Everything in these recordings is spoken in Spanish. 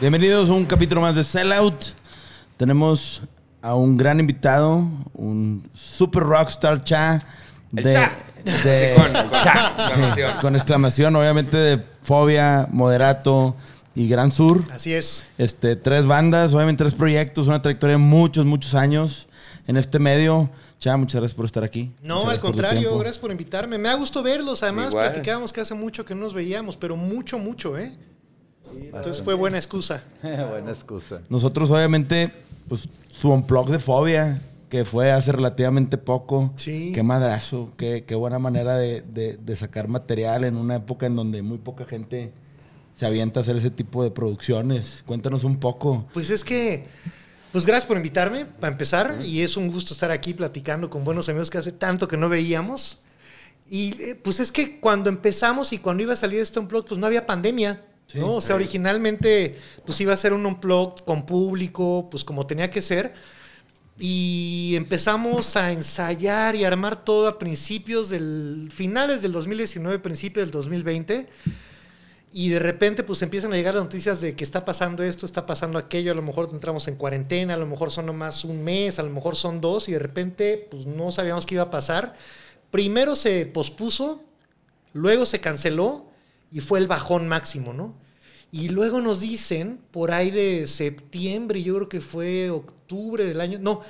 Bienvenidos a un capítulo más de Sellout. Tenemos a un gran invitado, un super rockstar cha. De, cha. con, con, exclamación. obviamente de fobia, moderato, y Gran Sur. Así es. Este, tres bandas, obviamente tres proyectos, una trayectoria de muchos, muchos años en este medio. Cha, muchas gracias por estar aquí. No, al contrario, gracias por invitarme. Me ha gustado verlos, además platicábamos que hace mucho que no nos veíamos, pero mucho, mucho, ¿eh? Entonces fue buena excusa. buena excusa. Nosotros obviamente, pues su blog de fobia, que fue hace relativamente poco. Sí. Qué madrazo, qué, qué buena manera de, de, sacar material en una época en donde muy poca gente se avienta a hacer ese tipo de producciones. Cuéntanos un poco. Pues es que, pues gracias por invitarme, para empezar, y es un gusto estar aquí platicando con buenos amigos que hace tanto que no veíamos. Y eh, pues es que cuando empezamos y cuando iba a salir este blog, pues no había pandemia. ¿no? O sea, originalmente pues iba a ser un blog con público, pues como tenía que ser. Y empezamos a ensayar y armar todo a principios del... finales del 2019, principios del 2020. Y de repente pues empiezan a llegar las noticias de que está pasando esto, está pasando aquello, a lo mejor entramos en cuarentena, a lo mejor son nomás un mes, a lo mejor son dos y de repente pues no sabíamos qué iba a pasar. Primero se pospuso, luego se canceló y fue el bajón máximo, ¿no? Y luego nos dicen, por ahí de septiembre, yo creo que fue octubre del año, no,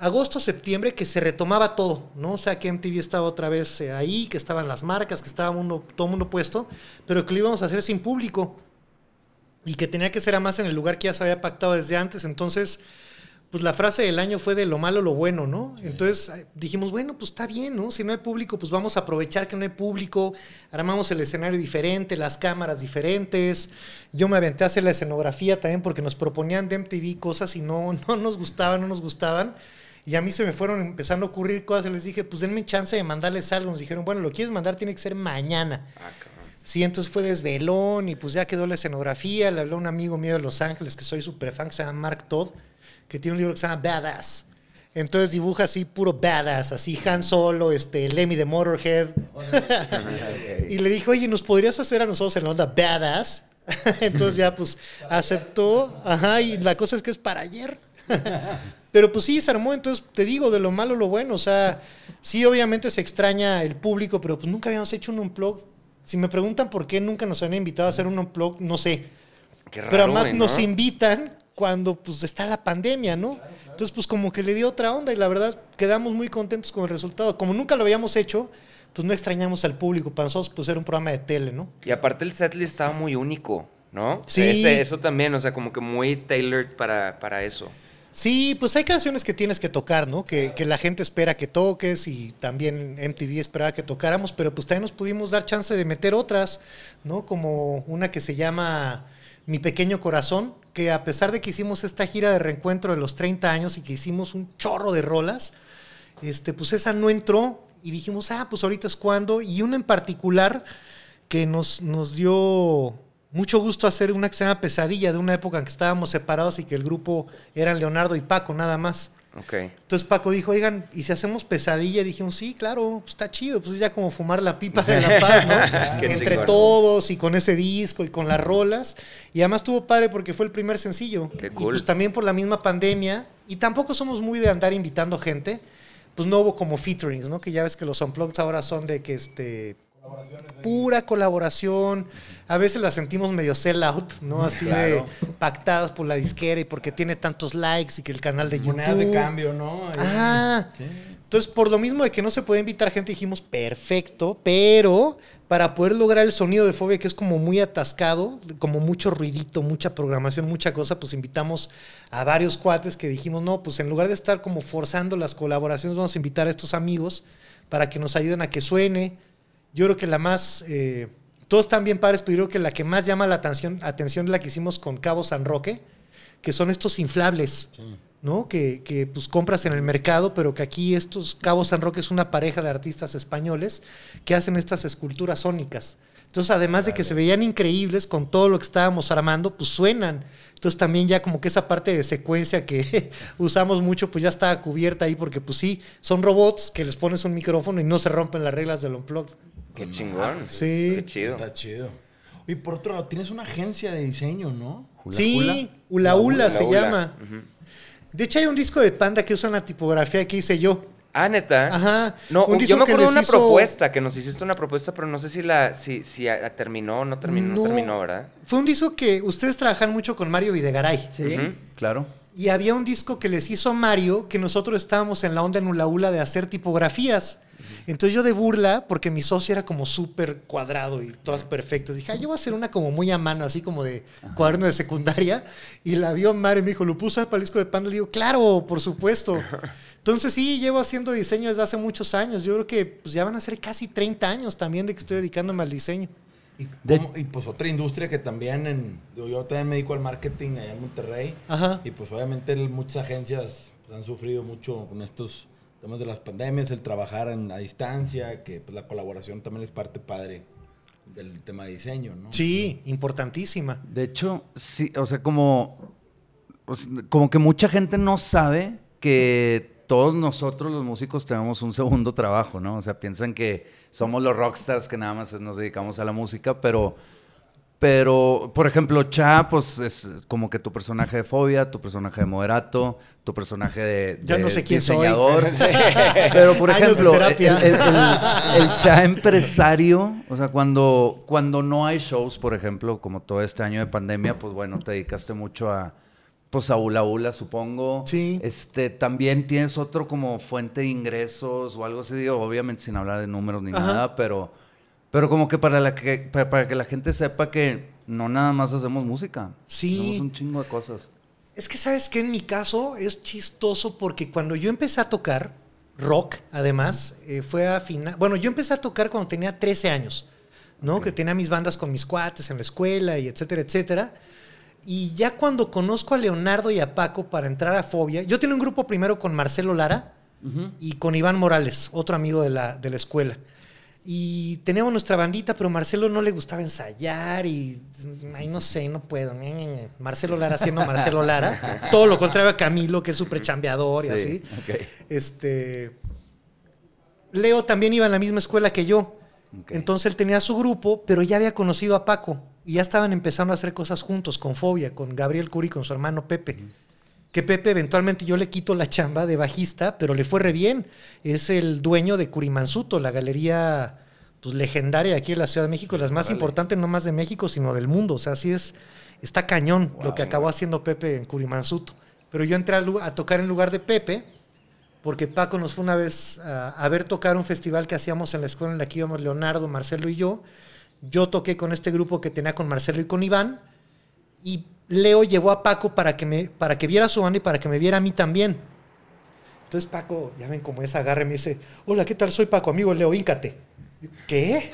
agosto, septiembre, que se retomaba todo, ¿no? O sea, que MTV estaba otra vez eh, ahí, que estaban las marcas, que estaba todo el mundo puesto, pero que lo íbamos a hacer sin público y que tenía que ser además en el lugar que ya se había pactado desde antes. Entonces, pues la frase del año fue de lo malo, lo bueno, ¿no? Entonces eh, dijimos, bueno, pues está bien, ¿no? Si no hay público, pues vamos a aprovechar que no hay público, armamos el escenario diferente, las cámaras diferentes. Yo me aventé a hacer la escenografía también porque nos proponían de MTV cosas y no, no nos gustaban, no nos gustaban. Y a mí se me fueron empezando a ocurrir cosas y les dije, pues denme chance de mandarles algo. Nos dijeron, bueno, lo quieres mandar, tiene que ser mañana. Ah, sí, entonces fue desvelón y pues ya quedó la escenografía. Le habló un amigo mío de Los Ángeles, que soy súper fan, que se llama Mark Todd, que tiene un libro que se llama Badass. Entonces dibuja así puro badass, así Han Solo, este, Lemmy de Motorhead. y le dijo, oye, ¿nos podrías hacer a nosotros en la onda badass? Entonces ya pues aceptó, ajá, y la cosa es que es para ayer. Pero pues sí, se armó, entonces te digo, de lo malo lo bueno. O sea, sí, obviamente se extraña el público, pero pues nunca habíamos hecho un unplug. Si me preguntan por qué nunca nos han invitado a hacer un unplug, no sé. Qué raro, pero además nos invitan cuando pues está la pandemia, ¿no? Entonces pues como que le dio otra onda y la verdad quedamos muy contentos con el resultado. Como nunca lo habíamos hecho, pues no extrañamos al público. Para nosotros pues era un programa de tele, ¿no? Y aparte el setlist estaba muy único, ¿no? Sí. eso también, o sea, como que muy tailored para, para eso. Sí, pues hay canciones que tienes que tocar, ¿no? Que, la gente espera que toques y también MTV esperaba que tocáramos, pero pues también nos pudimos dar chance de meter otras, ¿no? Como una que se llama Mi Pequeño Corazón, que a pesar de que hicimos esta gira de reencuentro de los 30 años y que hicimos un chorro de rolas, este, pues esa no entró y dijimos, ah, pues ahorita es cuando, y una en particular que nos, nos dio mucho gusto hacer una que Pesadilla, de una época en que estábamos separados y que el grupo eran Leonardo y Paco nada más. Okay. Entonces Paco dijo, oigan, ¿y si hacemos pesadilla? Y dijimos, sí, claro, está chido, pues es ya como fumar la pipa de la paz, ¿no? Entre todos y con ese disco y con las rolas. Y además tuvo padre porque fue el primer sencillo. Qué cool. Y pues también por la misma pandemia. Y tampoco somos muy de andar invitando gente. Pues no hubo como featurings, ¿no? Que ya ves que los unplugs ahora son de que este pura colaboración. A veces las sentimos medio sell out, ¿no? Mm, Así de pactadas por la disquera y porque tiene tantos likes y que el canal de YouTube. de cambio, ¿no? Ah. Entonces, por lo mismo de que no se puede invitar gente, dijimos, perfecto, pero para poder lograr el sonido de fobia, que es como muy atascado, como mucho ruidito, mucha programación, mucha cosa, pues invitamos a varios cuates que dijimos, no, pues en lugar de estar como forzando las colaboraciones, vamos a invitar a estos amigos para que nos ayuden a que suene, yo creo que la más. Eh, todos están bien padres, pero yo creo que la que más llama la atención, atención es la que hicimos con Cabo San Roque, que son estos inflables. ¿no? Que, que, pues compras en el mercado, pero que aquí estos Cabo San Roque es una pareja de artistas españoles que hacen estas esculturas sónicas. Entonces, además de que se veían increíbles con todo lo que estábamos armando, pues suenan. Entonces también ya como que esa parte de secuencia que usamos mucho, pues ya está cubierta ahí, porque pues sí, son robots que les pones un micrófono y no se rompen las reglas del unplugged. Qué ah, pues chingón. sí. Está chido. Y por otro lado, tienes una agencia de diseño, ¿no? sí, Ula Ula, se llama. De hecho, hay un disco de Panda que usa una tipografía que hice yo. Ah, neta. Ajá. No, un yo me acuerdo de una propuesta, que nos hiciste una propuesta, pero no sé si la terminó o no terminó, terminó, ¿verdad? Fue un disco que ustedes trabajan mucho con Mario Videgaray. Sí, claro. Y había un disco que les hizo Mario, que nosotros estábamos en la onda en Ulaula de hacer tipografías. Entonces yo de burla, porque mi socio era como súper cuadrado y todas perfectas, dije, ah, yo voy a hacer una como muy a mano, así como de cuaderno de secundaria. Y la vio madre, y me dijo, ¿lo puso al palisco de pan? Le digo, claro, por supuesto. Entonces sí, llevo haciendo diseño desde hace muchos años. Yo creo que pues, ya van a ser casi 30 años también de que estoy dedicándome al diseño. Y, pues otra industria que también, en, yo también me dedico al marketing allá en Monterrey. Y pues obviamente muchas agencias han sufrido mucho con estos temas de las pandemias, el trabajar a distancia, que pues, la colaboración también es parte padre del tema de diseño, ¿no? Sí, importantísima. De hecho, sí, o sea, como, como que mucha gente no sabe que todos nosotros los músicos tenemos un segundo trabajo, ¿no? O sea, piensan que somos los rockstars que nada más nos dedicamos a la música, pero pero, por ejemplo, Cha, pues es como que tu personaje de fobia, tu personaje de moderato, tu personaje de, ya no sé quién Soy. Pero, por ejemplo, el, el, Cha empresario, o sea, cuando, cuando no hay shows, por ejemplo, como todo este año de pandemia, pues bueno, te dedicaste mucho a, pues a Ula Ula, supongo. Sí. Este, también tienes otro como fuente de ingresos o algo así, digo, obviamente sin hablar de números ni nada, pero pero como que para, la que para, que la gente sepa que no nada más hacemos música. Sí. Hacemos un chingo de cosas. Es que sabes que en mi caso es chistoso porque cuando yo empecé a tocar rock, además, eh, fue a final. Bueno, yo empecé a tocar cuando tenía 13 años, ¿no? Que tenía mis bandas con mis cuates en la escuela y etcétera, etcétera. Y ya cuando conozco a Leonardo y a Paco para entrar a Fobia, yo tenía un grupo primero con Marcelo Lara y con Iván Morales, otro amigo de la, de la escuela. Y teníamos nuestra bandita, pero Marcelo no le gustaba ensayar y, no sé, no puedo. Marcelo Lara siendo Marcelo Lara. todo lo contrario a Camilo, que es súper chambeador y así. Este, Leo también iba en la misma escuela que yo. Entonces él tenía su grupo, pero ya había conocido a Paco y ya estaban empezando a hacer cosas juntos, con Fobia, con Gabriel Curi, con su hermano Pepe que Pepe eventualmente yo le quito la chamba de bajista, pero le fue re bien. Es el dueño de Curimansuto, la galería pues, legendaria aquí en la Ciudad de México, las más importantes no más de México, sino del mundo. O sea, así es, está cañón lo que acabó haciendo Pepe en Curimansuto. Pero yo entré a, tocar en lugar de Pepe, porque Paco nos fue una vez a, a, ver tocar un festival que hacíamos en la escuela en la que íbamos Leonardo, Marcelo y yo. Yo toqué con este grupo que tenía con Marcelo y con Iván. Y Leo llevó a Paco para que, me, para que viera su banda y para que me viera a mí también. Entonces Paco, ya ven cómo es, agarre, me dice, hola, ¿qué tal? Soy Paco, amigo Leo, íncate. ¿Qué?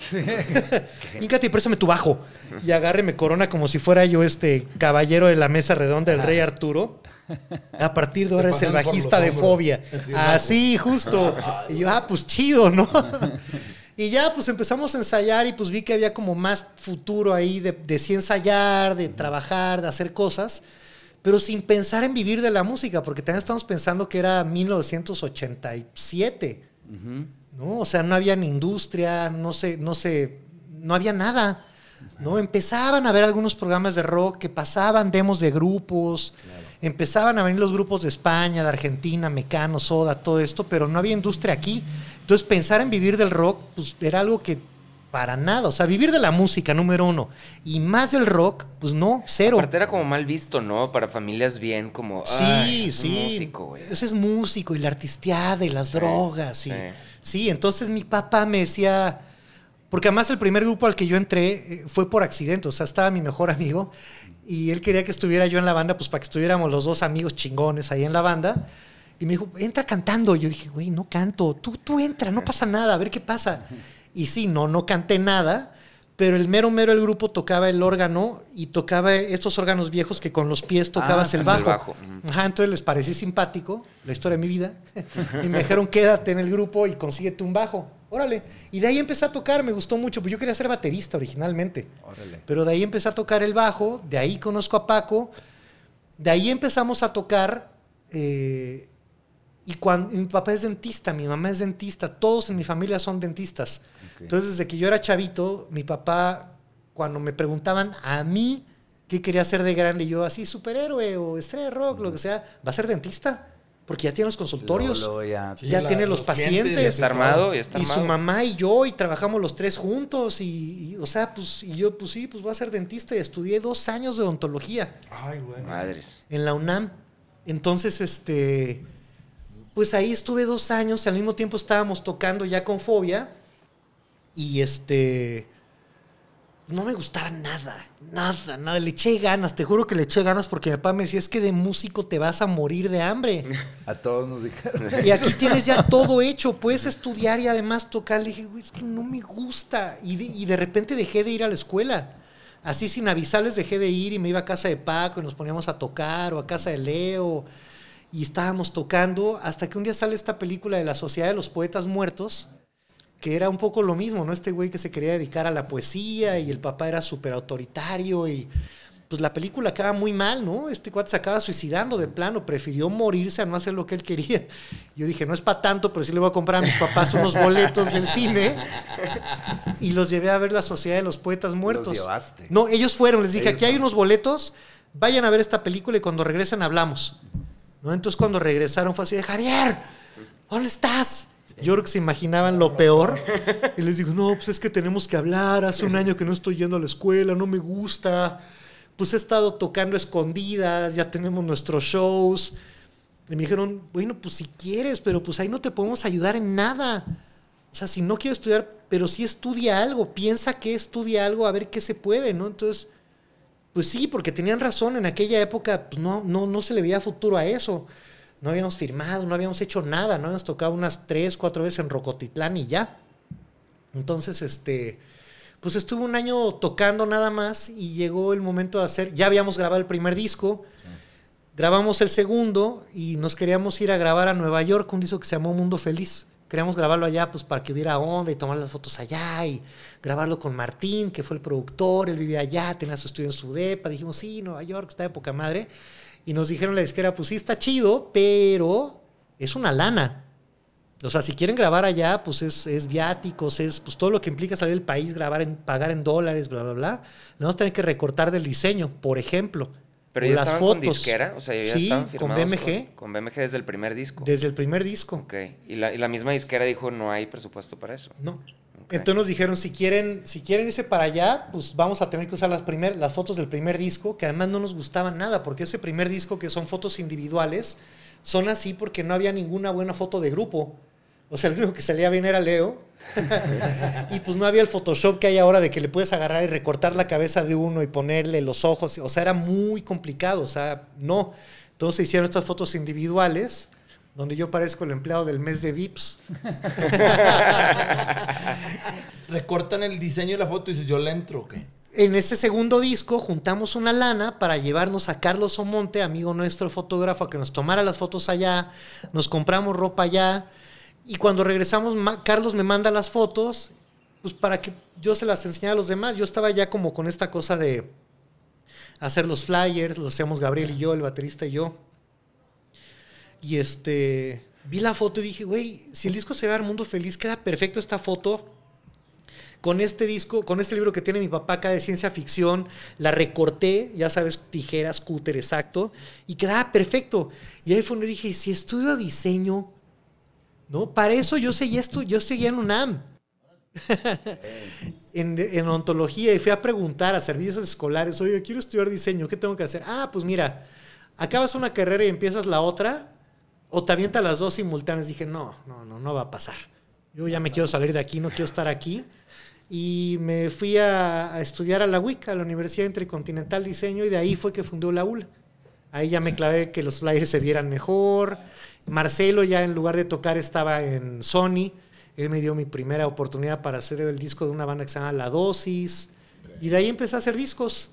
íncate y préstame tu bajo. Y agarre, me corona como si fuera yo este caballero de la mesa redonda del rey Arturo. A partir de ahora es el bajista de fobia. Así, justo. Y yo, ah, pues chido, ¿no? Y ya pues empezamos a ensayar y pues vi que había como más futuro ahí de, de sí ensayar, de trabajar, de hacer cosas, pero sin pensar en vivir de la música, porque también estamos pensando que era 1987, ¿no? O sea, no había ni industria, no sé, no sé, no había nada. ¿no? Empezaban a haber algunos programas de rock que pasaban demos de grupos. Claro empezaban a venir los grupos de España, de Argentina, Mecano, Soda, todo esto, pero no había industria aquí. Entonces pensar en vivir del rock, pues era algo que para nada. O sea, vivir de la música, número uno. Y más del rock, pues no, cero. Aparte era como mal visto, ¿no? Para familias bien, como. Sí, sí. Músico, güey. Ese es músico y la artisteada y las drogas. Y, sí, entonces mi papá me decía. Porque además el primer grupo al que yo entré eh, fue por accidente. O sea, estaba mi mejor amigo y él quería que estuviera yo en la banda, pues para que estuviéramos los dos amigos chingones ahí en la banda. Y me dijo, entra cantando. Yo dije, güey, no canto, tú, tú entra, no pasa nada, a ver qué pasa. Y sí, no, no canté nada, pero el mero mero el grupo tocaba el órgano y tocaba estos órganos viejos que con los pies tocabas ah, el bajo. entonces les parecí simpático, la historia de mi vida, y me dijeron, quédate en el grupo y consíguete un bajo. Órale. Y de ahí empecé a tocar, me gustó mucho. Pues yo quería ser baterista originalmente. Órale. Pero de ahí empecé a tocar el bajo, de ahí conozco a Paco, de ahí empezamos a tocar. Eh, y cuando, mi papá es dentista, mi mamá es dentista, todos en mi familia son dentistas. Entonces, desde que yo era chavito, mi papá, cuando me preguntaban a mí qué quería ser de grande, yo así, superhéroe o estrella de rock, lo que sea, va a ser dentista porque ya tiene los consultorios, ya, tiene los, pacientes. Está armado y está Y su mamá y yo, y trabajamos los tres juntos, y, o sea, pues, y yo, pues sí, pues voy a ser dentista, y estudié dos años de odontología. Ay, güey. Madres. En la UNAM. Entonces, este, pues ahí estuve dos años, al mismo tiempo estábamos tocando ya con fobia, y este no me gustaba nada, nada, nada. Le eché ganas, te juro que le eché ganas porque mi papá me decía, es que de músico te vas a morir de hambre. A todos nos dijeron. Y aquí tienes ya todo hecho, puedes estudiar y además tocar. Le dije, es que no me gusta. Y de, y de repente dejé de ir a la escuela. Así sin avisarles dejé de ir y me iba a casa de Paco y nos poníamos a tocar o a casa de Leo. Y estábamos tocando hasta que un día sale esta película de la Sociedad de los Poetas Muertos que era un poco lo mismo, ¿no? Este güey que se quería dedicar a la poesía y el papá era súper autoritario y pues la película acaba muy mal, ¿no? Este cuate se acaba suicidando de plano, prefirió morirse a no hacer lo que él quería. Yo dije, no es para tanto, pero sí le voy a comprar a mis papás unos boletos del cine. Y los llevé a ver la Sociedad de los Poetas Muertos. No, ellos fueron, les dije, aquí hay unos boletos, vayan a ver esta película y cuando regresen hablamos. ¿No? Entonces cuando regresaron fue así de, Javier, ¿dónde estás? Yo se imaginaban lo peor. Y les digo, no, pues es que tenemos que hablar. Hace un año que no estoy yendo a la escuela, no me gusta. Pues he estado tocando escondidas, ya tenemos nuestros shows. Y me dijeron, bueno, pues si quieres, pero pues ahí no te podemos ayudar en nada. O sea, si no quieres estudiar, pero si estudia algo, piensa que estudia algo, a ver qué se puede, ¿no? Entonces, pues sí, porque tenían razón, en aquella época pues no, no, no se le veía futuro a eso no habíamos firmado, no habíamos hecho nada, no habíamos tocado unas tres, cuatro veces en Rocotitlán y ya. Entonces, este, pues estuve un año tocando nada más y llegó el momento de hacer, ya habíamos grabado el primer disco, grabamos el segundo y nos queríamos ir a grabar a Nueva York, un disco que se llamó Mundo Feliz. Queríamos grabarlo allá pues para que hubiera onda y tomar las fotos allá y grabarlo con Martín, que fue el productor, él vivía allá, tenía su estudio en su depa, dijimos, sí, Nueva York, está de poca madre. Y nos dijeron la disquera, pues sí está chido, pero es una lana. O sea, si quieren grabar allá, pues es, es, viáticos, es pues todo lo que implica salir del país, grabar en, pagar en dólares, bla, bla, bla. No vamos a tener que recortar del diseño, por ejemplo. Pero ya las fotos. con disquera, sí, con BMG. Con, BMG desde el primer disco. Desde el primer disco. Ok. la, y la misma disquera dijo, no hay presupuesto para eso. No. Entonces nos dijeron, si quieren, si quieren irse para allá, pues vamos a tener que usar las, primer, las fotos del primer disco, que además no nos gustaban nada, porque ese primer disco, que son fotos individuales, son así porque no había ninguna buena foto de grupo. O sea, el único que salía bien era Leo. y pues no había el Photoshop que hay ahora de que le puedes agarrar y recortar la cabeza de uno y ponerle los ojos. O sea, era muy complicado. O sea, no. Entonces hicieron estas fotos individuales donde yo parezco el empleado del mes de VIPs. Recortan el diseño de la foto y dices, yo le entro, ¿qué? En ese segundo disco juntamos una lana para llevarnos a Carlos Omonte, amigo nuestro fotógrafo, que nos tomara las fotos allá, nos compramos ropa allá y cuando regresamos Carlos me manda las fotos pues para que yo se las enseñara a los demás. Yo estaba ya como con esta cosa de hacer los flyers, los hacíamos Gabriel y yo, el baterista y yo. Y este, vi la foto y dije, güey, si el disco se ve al mundo feliz, queda perfecto esta foto con este disco, con este libro que tiene mi papá acá de ciencia ficción, la recorté, ya sabes, tijeras, cúter, exacto, y quedaba perfecto. Y ahí fue donde dije, si estudio diseño, ¿no? Para eso yo seguía, esto, yo seguía en UNAM. en, en, ontología y fui a preguntar a servicios escolares, oye, quiero estudiar diseño, ¿qué tengo que hacer? Ah, pues mira, acabas una carrera y empiezas la otra, o te avienta las dos simultáneas. Dije, no, no, no, no va a pasar. Yo ya me quiero salir de aquí, no quiero estar aquí. Y me fui a, estudiar a la UIC, a la Universidad Intercontinental Diseño, y de ahí fue que fundó la ULA. Ahí ya me clavé que los flyers se vieran mejor. Marcelo ya en lugar de tocar estaba en Sony. Él me dio mi primera oportunidad para hacer el disco de una banda que se llama La Dosis. Y de ahí empecé a hacer discos.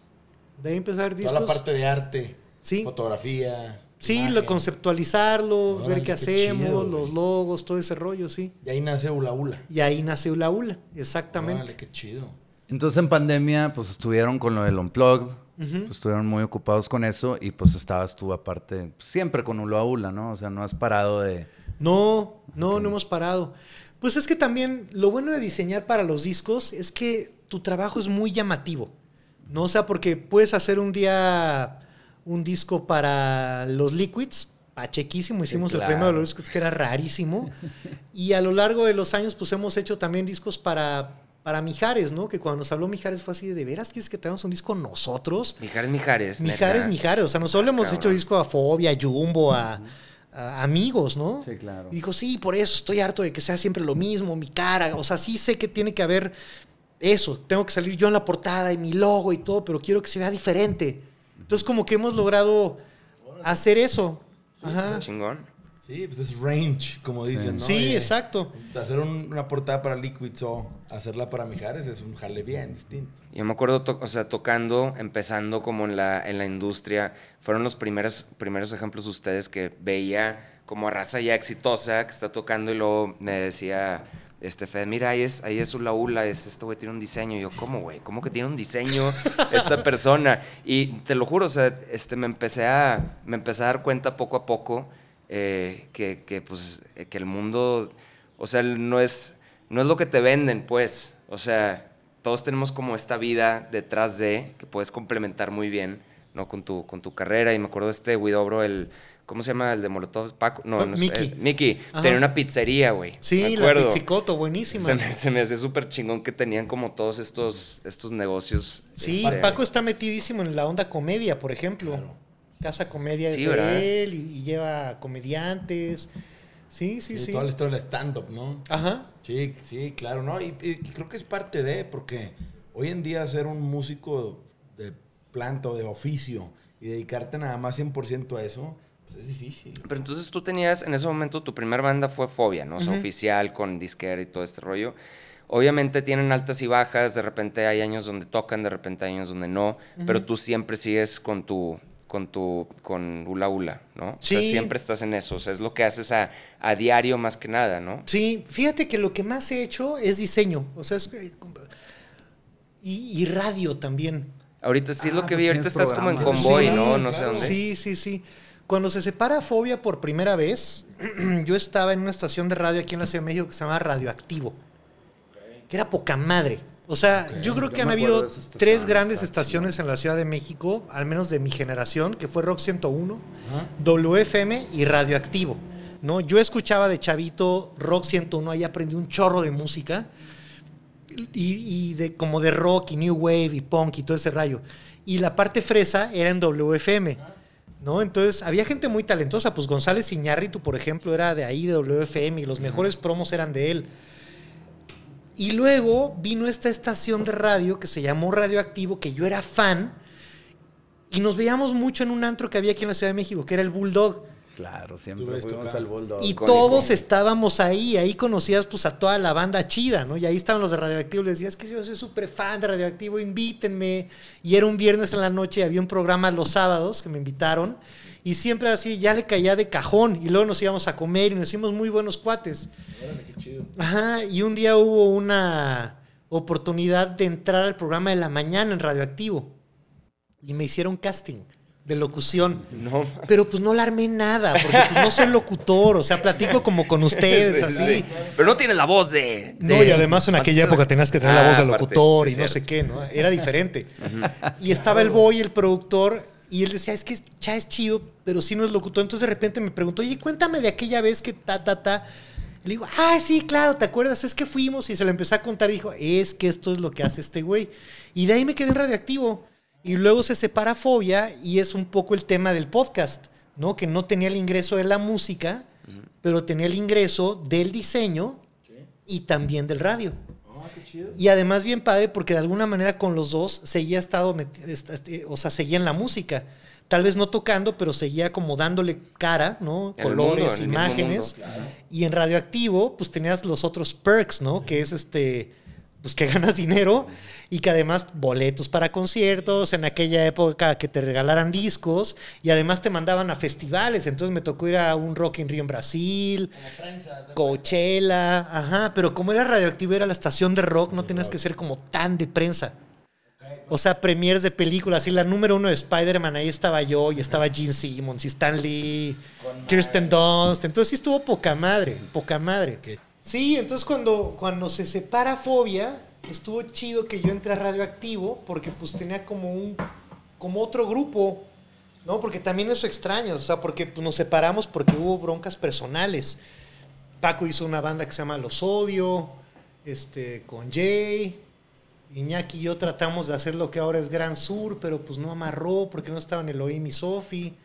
De ahí empecé a hacer discos. Toda la parte de arte, ¿Sí? fotografía. Sí, lo conceptualizarlo, ver qué, hacemos, los logos, todo ese rollo, sí. Y ahí nace Ula Ula. Y ahí nace Ula Ula, exactamente. Órale, qué chido. Entonces en pandemia, pues estuvieron con lo del Unplugged, pues, estuvieron muy ocupados con eso y pues estabas tú aparte, pues, siempre con Ula Ula, ¿no? O sea, no has parado de... No, no, no hemos parado. Pues es que también lo bueno de diseñar para los discos es que tu trabajo es muy llamativo, ¿no? O sea, porque puedes hacer un día un disco para los Liquids, pachequísimo, hicimos el premio de los discos que era rarísimo. Y a lo largo de los años pues hemos hecho también discos para, para Mijares, ¿no? Que cuando nos habló Mijares fue así de, ¿de veras quieres que tengamos un disco nosotros? Mijares, Mijares. Mijares, Mijares. O sea, nosotros le ah, hemos hecho disco a Fobia, a Jumbo, a, amigos, ¿no? Sí, claro. dijo, sí, por eso estoy harto de que sea siempre lo mismo, mi cara. O sea, sí sé que tiene que haber eso. Tengo que salir yo en la portada y mi logo y todo, pero quiero que se vea diferente. Entonces, como que hemos logrado hacer eso. Ajá. Chingón. Sí, pues es range, como dicen, sí. exacto. Hacer una portada para Liquid o hacerla para Mijares es un jale bien distinto. Yo me acuerdo, o sea, tocando, empezando como en la, en la industria, fueron los primeros, primeros ejemplos ustedes que veía como a raza ya exitosa que está tocando y luego me decía este, Fede, mira, ahí es, ahí es Ula Ula, es, este güey tiene un diseño. yo, ¿cómo, güey? ¿Cómo que tiene un diseño esta persona? Y te lo juro, o sea, este, me empecé a, me empecé a dar cuenta poco a poco eh, que, pues, eh, que el mundo, o sea, no es, no es lo que te venden, pues. O sea, todos tenemos como esta vida detrás de, que puedes complementar muy bien, ¿no? Con tu, con tu carrera. Y me acuerdo de este Widobro, el ¿Cómo se llama el de Molotov? Paco. No, ah, no Mickey. Eh, Mickey. Tenía una pizzería, güey. Sí, la Pizzicoto, buenísima. Se me, se me hace súper chingón que tenían como todos estos, estos negocios. Sí, este, Paco está metidísimo en la onda comedia, por ejemplo. Casa Comedia de él y, lleva comediantes. Sí, sí, sí. Toda la historia del stand-up, ¿no? Ajá. Sí, sí, claro, ¿no? Y, y, creo que es parte de, porque hoy en día ser un músico de planta o de oficio y dedicarte nada más 100% a eso es difícil. Pero entonces tú tenías, en ese momento, tu primer banda fue Fobia, ¿no? O sea, oficial, con disquera y todo este rollo. Obviamente tienen altas y bajas, de repente hay años donde tocan, de repente hay años donde no, pero tú siempre sigues con tu con tu con Ula Ula, ¿no? O sea, siempre estás en eso, o sea, es lo que haces a, diario más que nada, ¿no? Sí, fíjate que lo que más he hecho es diseño, o sea, es, eh, y, y radio también. Ahorita sí es lo ah, que pues vi, ahorita estás como en convoy, ¿no? No sé dónde. Sí, sí, sí. Cuando se separa Fobia por primera vez, yo estaba en una estación de radio aquí en la Ciudad de México que se llamaba Radioactivo, que era poca madre. O sea, yo creo que han habido tres grandes estaciones en la Ciudad de México, al menos de mi generación, que fue Rock 101, WFM y Radioactivo. ¿no? Yo escuchaba de chavito Rock 101, ahí aprendí un chorro de música y, de, como de rock y new wave y punk y todo ese rayo. Y la parte fresa era en WFM. ¿no? Entonces, había gente muy talentosa. Pues González Iñárritu, por ejemplo, era de ahí, de WFM, y los mejores promos eran de él. Y luego vino esta estación de radio que se llamó Radioactivo, que yo era fan, y nos veíamos mucho en un antro que había aquí en la Ciudad de México, que era el Bulldog. Claro, siempre fuimos al Y todos estábamos ahí, ahí conocías pues a toda la banda chida, ¿no? Y ahí estaban los de Radioactivo, les decías que yo soy súper fan de Radioactivo, invítenme. Y era un viernes en la noche, había un programa los sábados que me invitaron, y siempre así ya le caía de cajón, y luego nos íbamos a comer y nos hicimos muy buenos cuates. Ajá, y un día hubo una oportunidad de entrar al programa de la mañana en Radioactivo, y me hicieron casting de locución. No. Pero pues no la armé nada, porque pues, no soy locutor, o sea, platico como con ustedes, así. Pero no tiene la voz de, No, y además en aquella época tenías que tener la voz de ah, locutor y no sé qué, ¿no? Era diferente. Y estaba el boy, el productor, y él decía, es que ya es chido, pero si no es locutor. Entonces de repente me preguntó, oye, cuéntame de aquella vez que ta, ta, ta. Le digo, ah, sí, claro, ¿te acuerdas? Es que fuimos y se le empezó a contar y dijo, es que esto es lo que hace este güey. Y de ahí me quedé en radioactivo. Y luego se separa Fobia y es un poco el tema del podcast, ¿no? Que no tenía el ingreso de la música, pero tenía el ingreso del diseño y también del radio. Ah, qué chido. Y además bien padre porque de alguna manera con los dos seguía estado, eh, o sea, seguía en la música. Tal vez no tocando, pero seguía como dándole cara, ¿no? Colores, imágenes. Y en Radioactivo, pues tenías los otros perks, ¿no? Que es este pues que ganas dinero y que además boletos para conciertos, en aquella época que te regalaran discos y además te mandaban a festivales, entonces me tocó ir a un Rock in Rio en Brasil, Coachella, ajá, pero como era radioactivo era la estación de rock, no tenías que ser como tan de prensa. O sea, premiers de películas. Y la número uno de Spider-Man, ahí estaba yo, y estaba Gene Simmons, y Stanley, Kirsten Dunst. Entonces sí estuvo poca madre, poca madre. Sí, entonces cuando, cuando se separa Fobia, estuvo chido que yo entré a Radioactivo porque pues tenía como un como otro grupo, ¿no? Porque también eso extraño, o sea, porque pues, nos separamos porque hubo broncas personales. Paco hizo una banda que se llama Los Odio, este, con Jay, Iñaki y yo tratamos de hacer lo que ahora es Gran Sur, pero pues no amarró porque no estaban Elohim y Sofi.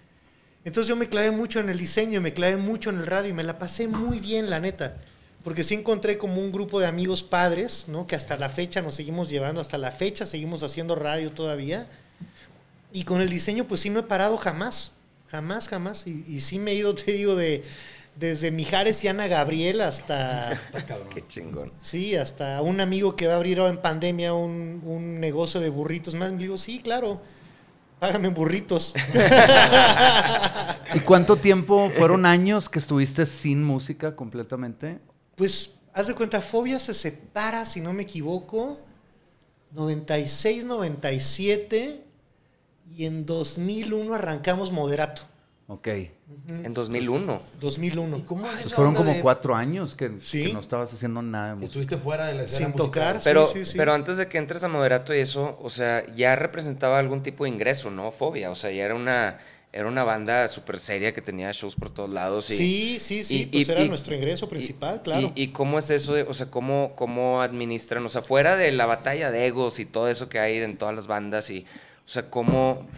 Entonces yo me clavé mucho en el diseño, me clavé mucho en el radio y me la pasé muy bien, la neta porque sí encontré como un grupo de amigos padres, ¿no? Que hasta la fecha nos seguimos llevando, hasta la fecha seguimos haciendo radio todavía. Y con el diseño, pues sí no he parado jamás, jamás, jamás. Y, sí me he ido, te digo, de desde Mijares y Ana Gabriel hasta... Qué chingón. Sí, hasta un amigo que va a abrir en pandemia un, un negocio de burritos. Más me digo, sí, claro, págame burritos. ¿Y cuánto tiempo? ¿Fueron años que estuviste sin música completamente? pues haz de cuenta, Fobia se separa, si no me equivoco, 96, 97 y en 2001 arrancamos Moderato. Ok. En 2001. 2001. cómo pues fueron como cuatro años que, no estabas haciendo nada. Estuviste fuera de la escena Sin tocar. pero antes de que entres a Moderato y eso, o sea, ya representaba algún tipo de ingreso, ¿no? Fobia. O sea, ya era una era una banda súper seria que tenía shows por todos lados. Y, sí, sí, sí, y, pues era nuestro ingreso principal, claro. Y, cómo es eso, o sea, cómo, cómo administran, o sea, fuera de la batalla de egos y todo eso que hay en todas las bandas, y, o sea, cómo,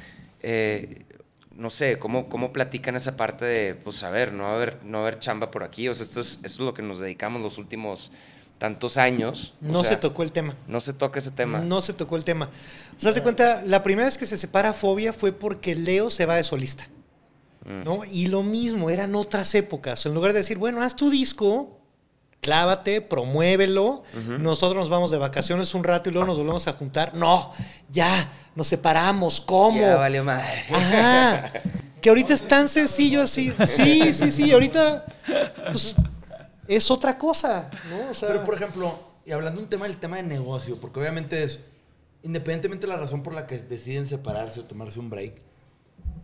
eh, no sé, cómo, cómo platican esa parte de, pues, a ver, no haber, no haber chamba por aquí, o sea, esto esto es lo que nos dedicamos los últimos tantos años. No se tocó el tema. No se toca ese tema. No se tocó el tema. O sea, se cuenta, la primera vez que se separa Fobia fue porque Leo se va de solista. Mm. ¿no? Y lo mismo, eran otras épocas. En lugar de decir, bueno, haz tu disco, clávate, promuévelo, nosotros nos vamos de vacaciones un rato y luego nos volvemos a juntar. No, ya, nos separamos, ¿cómo? Ya valió madre. Ajá. Que ahorita es tan sencillo así. Sí, sí, sí, ahorita... Pues, es otra cosa, Pero, por ejemplo, y hablando un tema, el tema de negocio, porque obviamente es, independientemente de la razón por la que deciden separarse o tomarse un break,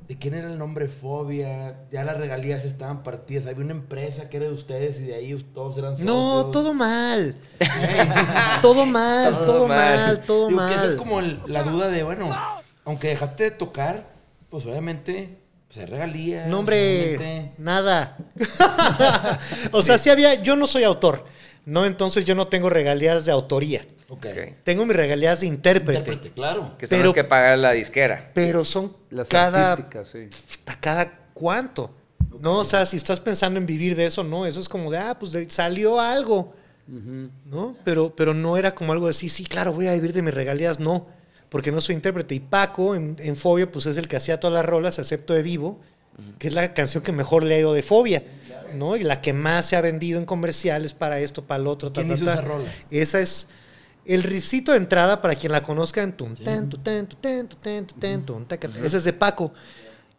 ¿de quién era el nombre Fobia? Ya las regalías estaban partidas, había una empresa que era de ustedes y de ahí todos eran No, todo mal. todo mal, todo, mal, todo mal. esa es como la duda de, bueno, aunque dejaste de tocar, pues obviamente se pues, regalía. No, hombre, nada. o sea, si había, yo no soy autor, ¿no? Entonces yo no tengo regalías de autoría. Okay. Tengo mis regalías de intérprete. Intérprete, claro. Que sabes que pagar la disquera. Pero son las cada, artísticas, sí. cada cuánto. No, o sea, si estás pensando en vivir de eso, no, eso es como de, ah, pues salió algo, ¿no? Pero, pero no era como algo de sí, claro, voy a vivir de mis regalías, no porque no soy intérprete. Y Paco en, en Fobia, pues es el que hacía todas las rolas, excepto de vivo, que es la canción que mejor le ha ido de Fobia, ¿no? Y la que más se ha vendido en comerciales para esto, para el otro, tal, tal, Esa, rola? esa es el risito de entrada para quien la conozca en tum, esa es de Paco.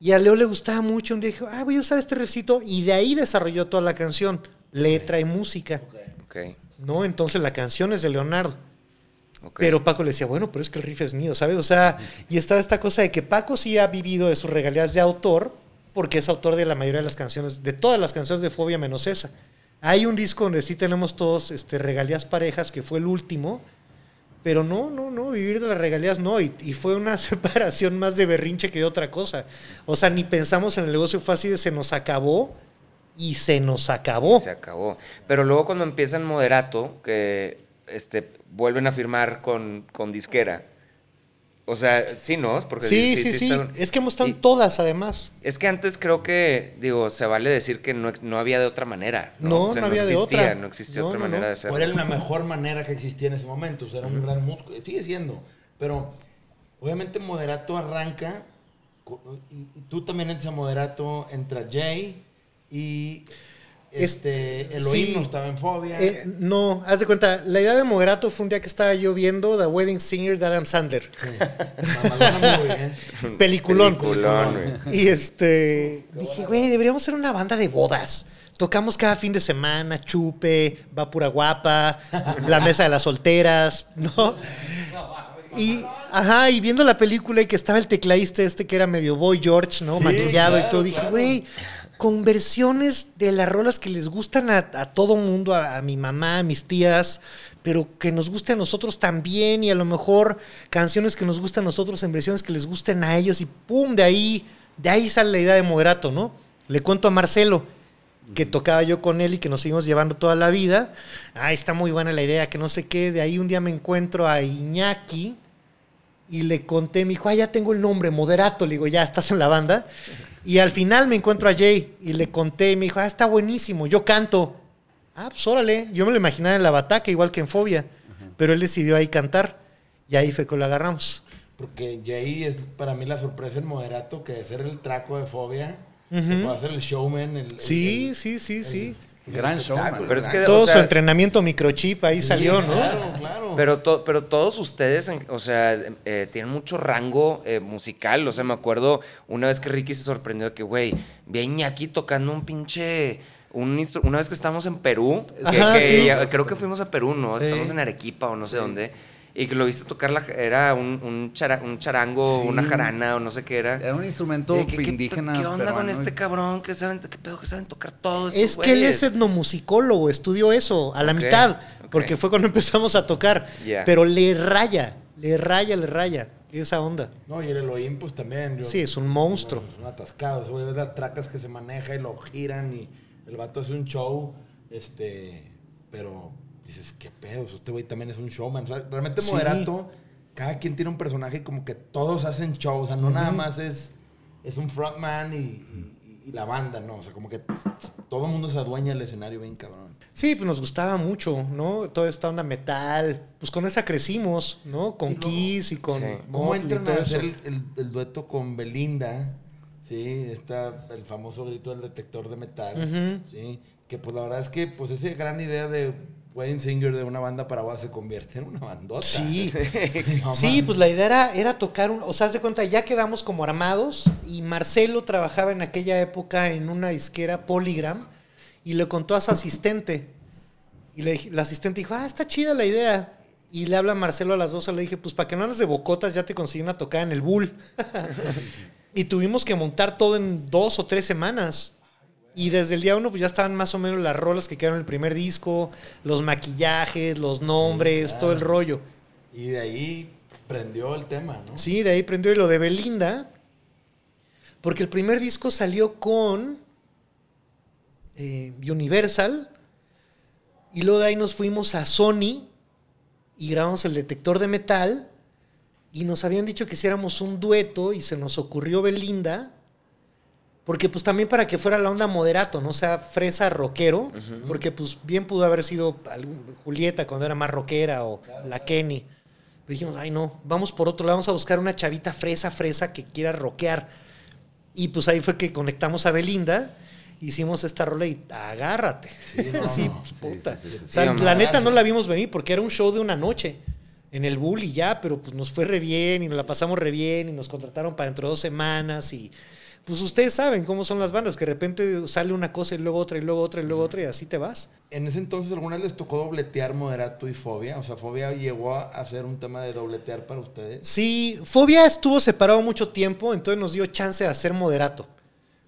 Y a Leo le gustaba mucho. Un día dijo, ah, voy a usar este recito Y de ahí desarrolló toda la canción, letra y música. ¿No? Entonces la canción es de Leonardo. Pero Paco le decía, bueno, pero es que el riff es mío, ¿sabes? O sea, y estaba esta cosa de que Paco sí ha vivido de sus regalías de autor, porque es autor de la mayoría de las canciones, de todas las canciones de Fobia menos esa. Hay un disco donde sí tenemos todos este, regalías parejas, que fue el último, pero no, no, no, vivir de las regalías no, y, fue una separación más de berrinche que de otra cosa. O sea, ni pensamos en el negocio, fácil, de se nos acabó y se nos acabó. se acabó. Pero luego cuando empieza empiezan moderato, que este, vuelven a firmar con, disquera. O sea, sí, ¿no? Porque sí, sí, sí. Es que hemos estado todas, además. Es que antes creo que, digo, se vale decir que no, había de otra manera. No, no, o no había existía, de otra. No existía otra manera de hacerlo. O era la mejor manera que existía en ese momento. O sea, era un gran músico. Sigue siendo. Pero, obviamente, Moderato arranca. Y tú también entras a Moderato, entra Jay. Y este, este Elohim no estaba en fobia. Eh, no, haz de cuenta, la idea de Moderato fue un día que estaba yo viendo The Wedding Singer de Adam Sandler. ¿eh? Peliculón. Peliculón y este, dije, güey, deberíamos ser una banda de bodas. Tocamos cada fin de semana, chupe, va pura guapa, la mesa de las solteras, ¿no? Y, ajá, y viendo la película y que estaba el tecladista este que era medio boy George, ¿no? Sí, y todo, dije, güey con versiones de las rolas que les gustan a, todo mundo, a, mi mamá, a mis tías, pero que nos gusten a nosotros también y a lo mejor canciones que nos gustan a nosotros en versiones que les gusten a ellos y pum, de ahí, de ahí sale la idea de moderato, ¿no? Le cuento a Marcelo que tocaba yo con él y que nos seguimos llevando toda la vida. Ah, está muy buena la idea, que no sé qué. De ahí un día me encuentro a Iñaki y le conté, me dijo, ah, ya tengo el nombre, Moderato. Le digo, ya estás en la banda. Y al final me encuentro a Jay y le conté y me dijo, ah, está buenísimo, yo canto. Ah, pues órale, yo me lo imaginaba en la bataca, igual que en Fobia, pero él decidió ahí cantar y ahí fue que lo agarramos. Porque Jay es para mí la sorpresa el moderato que de ser el traco de Fobia, se puede hacer el showman. sí, sí, sí, sí. Gran show. Pero es que, Todo su entrenamiento microchip ahí salió, ¿no? Claro, claro. Pero, pero todos ustedes, o sea, eh, tienen mucho rango eh, musical. O sea, me acuerdo una vez que Ricky se sorprendió de que, güey, vi a tocando un pinche... Un una vez que estamos en Perú, creo que fuimos a Perú, ¿no? Estamos en Arequipa o no sé dónde y que lo viste tocar, era un, un, un charango, una jarana o no sé qué era. Era un instrumento indígena. ¿Qué, onda con este cabrón? ¿Qué, saben, pedo que saben tocar todos? Es que él es etnomusicólogo, estudió eso a la mitad, porque fue cuando empezamos a tocar. Pero le raya, le raya, le raya. Esa onda. No, y el Elohim, pues, también. Yo, sí, es un monstruo. es un atascado. es ves las tracas que se maneja y lo giran y el vato hace un show. Este, pero dices, qué pedo, este güey también es un showman. realmente moderato, cada quien tiene un personaje como que todos hacen show, o sea, no nada más es, es un frontman y, la banda, ¿no? O sea, como que todo el mundo se adueña el escenario bien cabrón. Sí, pues nos gustaba mucho, ¿no? Toda esta onda metal, pues con esa crecimos, ¿no? Con Kiss y con... ¿Cómo entran a hacer el, dueto con Belinda? Sí, está el famoso grito del detector de metal, ¿sí? Que pues la verdad es que pues esa gran idea de Wayne Singer de una banda para se convierte en una bandota. Sí, pues la idea era, tocar un. O sea, haz de cuenta, ya quedamos como armados y Marcelo trabajaba en aquella época en una disquera Polygram y le contó a su asistente. Y le, la asistente dijo, ah, está chida la idea. Y le habla a Marcelo a las 12, le dije, pues para que no andes de bocotas, ya te consiguen a tocar en el Bull. y tuvimos que montar todo en dos o tres semanas. Y desde el día uno, pues, ya estaban más o menos las rolas que quedaron en el primer disco, los maquillajes, los nombres, todo el rollo. Y de ahí prendió el tema, ¿no? Sí, de ahí prendió. Y lo de Belinda, porque el primer disco salió con eh, Universal, y luego de ahí nos fuimos a Sony y grabamos el detector de metal, y nos habían dicho que hiciéramos un dueto, y se nos ocurrió Belinda porque pues también para que fuera la onda moderato, no sea fresa rockero, porque pues bien pudo haber sido Julieta cuando era más rockera o la Kenny. dijimos, ay no, vamos por otro lado, vamos a buscar una chavita fresa, fresa que quiera rockear. Y pues ahí fue que conectamos a Belinda, hicimos esta rola y agárrate. Sí, no, pues, puta. o sea, la neta no la vimos venir porque era un show de una noche en el Bull y ya, pero pues nos fue re bien y nos la pasamos re bien y nos contrataron para dentro de dos semanas y pues ustedes saben cómo son las bandas, que de repente sale una cosa y luego otra y luego otra y luego otra y así te vas. En ese entonces, ¿alguna les tocó dobletear Moderato y Fobia? O sea, ¿Fobia llegó a ser un tema de dobletear para ustedes? Sí, Fobia estuvo separado mucho tiempo, entonces nos dio chance de hacer Moderato.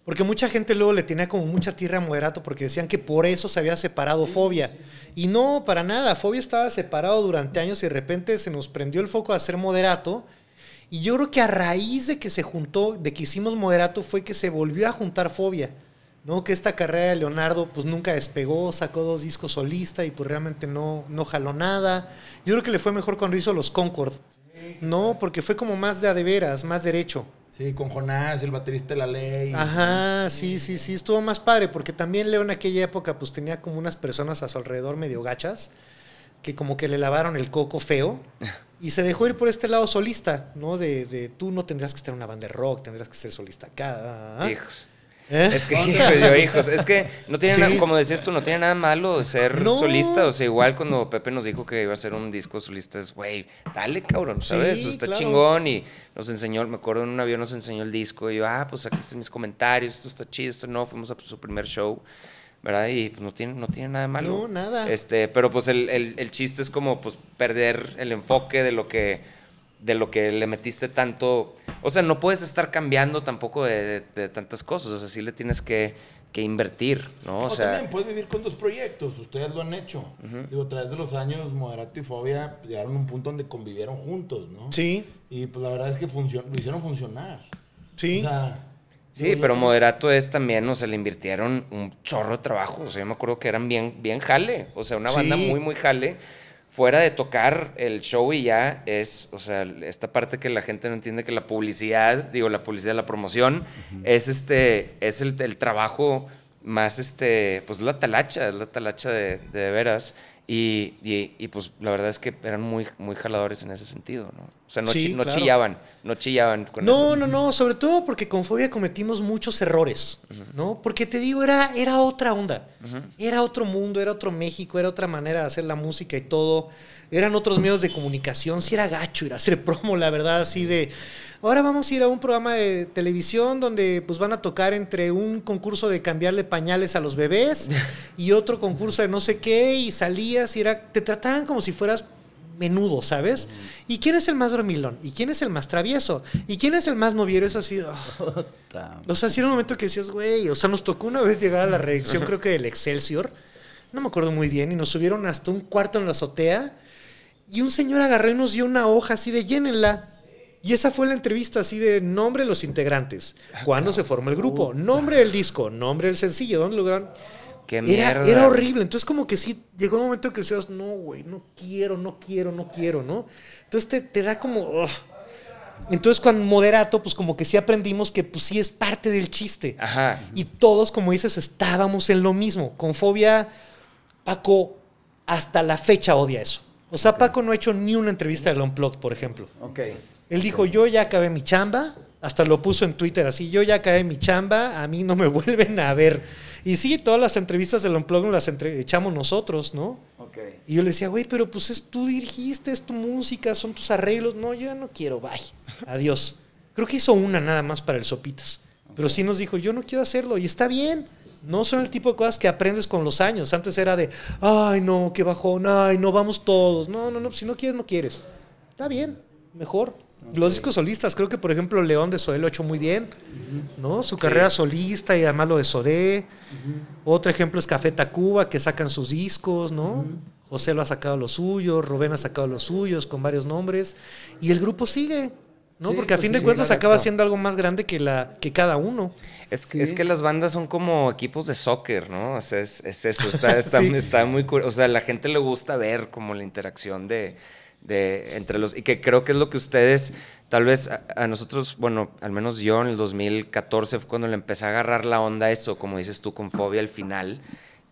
Porque mucha gente luego le tenía como mucha tierra a Moderato porque decían que por eso se había separado Fobia. Y no, para nada. Fobia estaba separado durante años y de repente se nos prendió el foco a hacer Moderato y yo creo que a raíz de que se juntó, de que hicimos Moderato, fue que se volvió a juntar Fobia. ¿no? Que esta carrera de Leonardo pues nunca despegó, sacó dos discos solista y pues realmente no, no jaló nada. Yo creo que le fue mejor cuando hizo los Concord, ¿no? Porque fue como más de a más derecho. Sí, con Jonás, el baterista de la ley. Ajá, sí, sí, sí, estuvo más padre porque también Leo en aquella época pues tenía como unas personas a su alrededor medio gachas que como que le lavaron el coco feo y se dejó ir por este lado solista, ¿no? De, tú no tendrías que estar en una banda de rock, Tendrías que ser solista acá. Ah, ah, ah. Hijos. ¿Eh? Es que, yo, hijos, es que no tiene nada, como decías tú, no tiene nada malo de ser solista. O sea, igual cuando Pepe nos dijo que iba a hacer un disco solista, es, güey, dale, cabrón, ¿sabes? está chingón. Y nos enseñó, me acuerdo en un avión nos enseñó el disco. Y yo, ah, pues aquí están mis comentarios, esto está chido, esto no. Fuimos a su primer show. ¿verdad? Y pues no tiene, no tiene nada de malo. No, nada. Este, pero pues el, chiste es como pues perder el enfoque de lo que de lo que le metiste tanto. O sea, no puedes estar cambiando tampoco de, tantas cosas. O sea, sí le tienes que, invertir, ¿no? O, sea, también puedes vivir con dos proyectos. Ustedes lo han hecho. a través de los años, Moderato y Fobia pues, llegaron a un punto donde convivieron juntos, ¿no? Sí. Y pues la verdad es que lo hicieron funcionar. Sí. O sea, Sí, pero Moderato es también, o sea, le invirtieron un chorro de trabajo. O sea, yo me acuerdo que eran bien, bien jale. O sea, una banda muy, muy jale. Fuera de tocar el show y ya es, o sea, esta parte que la gente no entiende que la publicidad, digo, la publicidad, la promoción, es este, es el, el, trabajo más, este, pues la talacha, es la talacha de, de veras. Y, y, y, pues la verdad es que eran muy, muy jaladores en ese sentido, ¿no? O sea, no, chillaban, no chillaban con no, No, no, sobre todo porque con Fobia cometimos muchos errores, ¿no? Porque te digo, era, era otra onda, era otro mundo, era otro México, era otra manera de hacer la música y todo, eran otros medios de comunicación, si era gacho ir a hacer promo, la verdad, así de... Ahora vamos a ir a un programa de televisión donde pues van a tocar entre un concurso de cambiarle pañales a los bebés y otro concurso de no sé qué y salías y era, te trataban como si fueras menudo, ¿sabes? ¿Y quién es el más dormilón? ¿Y quién es el más travieso? ¿Y quién es el más noviero Eso ha ah. sido... o sea, ha sido un momento que decías, güey, o sea, nos tocó una vez llegar a la reacción, creo que del Excelsior, no me acuerdo muy bien, y nos subieron hasta un cuarto en la azotea, y un señor agarró y nos dio una hoja así de llénenla. Y esa fue la entrevista así de nombre los integrantes, ah, cuándo se formó el grupo, nombre del disco, nombre del sencillo, dónde lograron era, horrible. Entonces, como que sí, llegó un momento que decías, no, güey, no quiero, no quiero, no quiero, ¿no? Entonces te, da como. Entonces, con moderato, pues como que sí aprendimos que pues sí es parte del chiste. Ajá. Y todos, como dices, estábamos en lo mismo. Con fobia, Paco hasta la fecha odia eso. O sea, Paco no ha hecho ni una entrevista de Unplugged, por ejemplo. Ok. Él dijo, yo ya acabé mi chamba. Hasta lo puso en Twitter así, yo ya acabé mi chamba, a mí no me vuelven a ver. Y sí, todas las entrevistas del Unplugged las echamos nosotros, ¿no? Okay. Y yo le decía, güey, pero pues es, tú dirigiste, es tu música, son tus arreglos. No, yo no quiero, bye. Adiós. Creo que hizo una nada más para el Sopitas. Pero sí nos dijo, yo no quiero hacerlo. Y está bien. No son el tipo de cosas que aprendes con los años. Antes era de, ay, no, qué bajón, ay, no, vamos todos. No, no, no, si no quieres, no quieres. Está bien, mejor. Los discos solistas, creo que por ejemplo León de Sodé lo ha hecho muy bien, ¿no? Su carrera solista y además lo de Sodé. Otro ejemplo es Café Tacuba, que sacan sus discos, ¿no? José lo ha sacado los suyos, Rubén ha sacado los suyos con varios nombres. Y el grupo sigue, ¿no? Porque a pues fin de cuentas acaba siendo algo más grande que, la, que cada uno. Es, es, que las bandas son como equipos de soccer, ¿no? O sea, es, eso, está, muy curioso. O sea, la gente le gusta ver como la interacción de, de entre los y que creo que es lo que ustedes tal vez a, nosotros, bueno, al menos yo en el 2014 fue cuando le empecé a agarrar la onda eso, como dices tú con fobia al final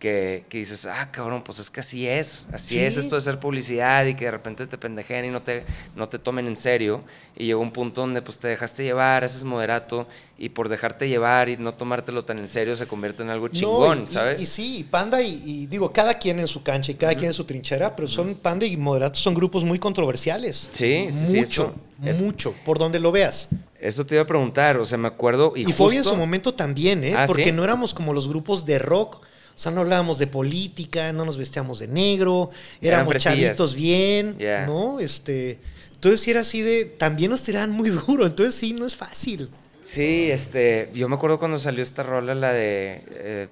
que, dices, ah, cabrón, pues es que así es, así es esto de ser publicidad y que de repente te pendejen y no te, no te tomen en serio. Y llegó un punto donde pues te dejaste llevar, haces moderato y por dejarte llevar y no tomártelo tan en serio se convierte en algo chingón, ¿sabes? Y, sí, Panda y, digo, cada quien en su cancha y cada quien en su trinchera, pero son Panda y moderato son grupos muy controversiales. Sí, sí, mucho, sí, mucho, por donde lo veas. Eso te iba a preguntar, o sea, me acuerdo y, y fue en su momento también, ¿eh? Ah, Porque no éramos como los grupos de rock o sea, no hablábamos de política, no nos vestíamos de negro, éramos chavitos bien, ¿no? Este, entonces sí era así de, también nos tiraban muy duro, entonces sí, no es fácil. Sí, este, yo me acuerdo cuando salió esta rola, la de eh,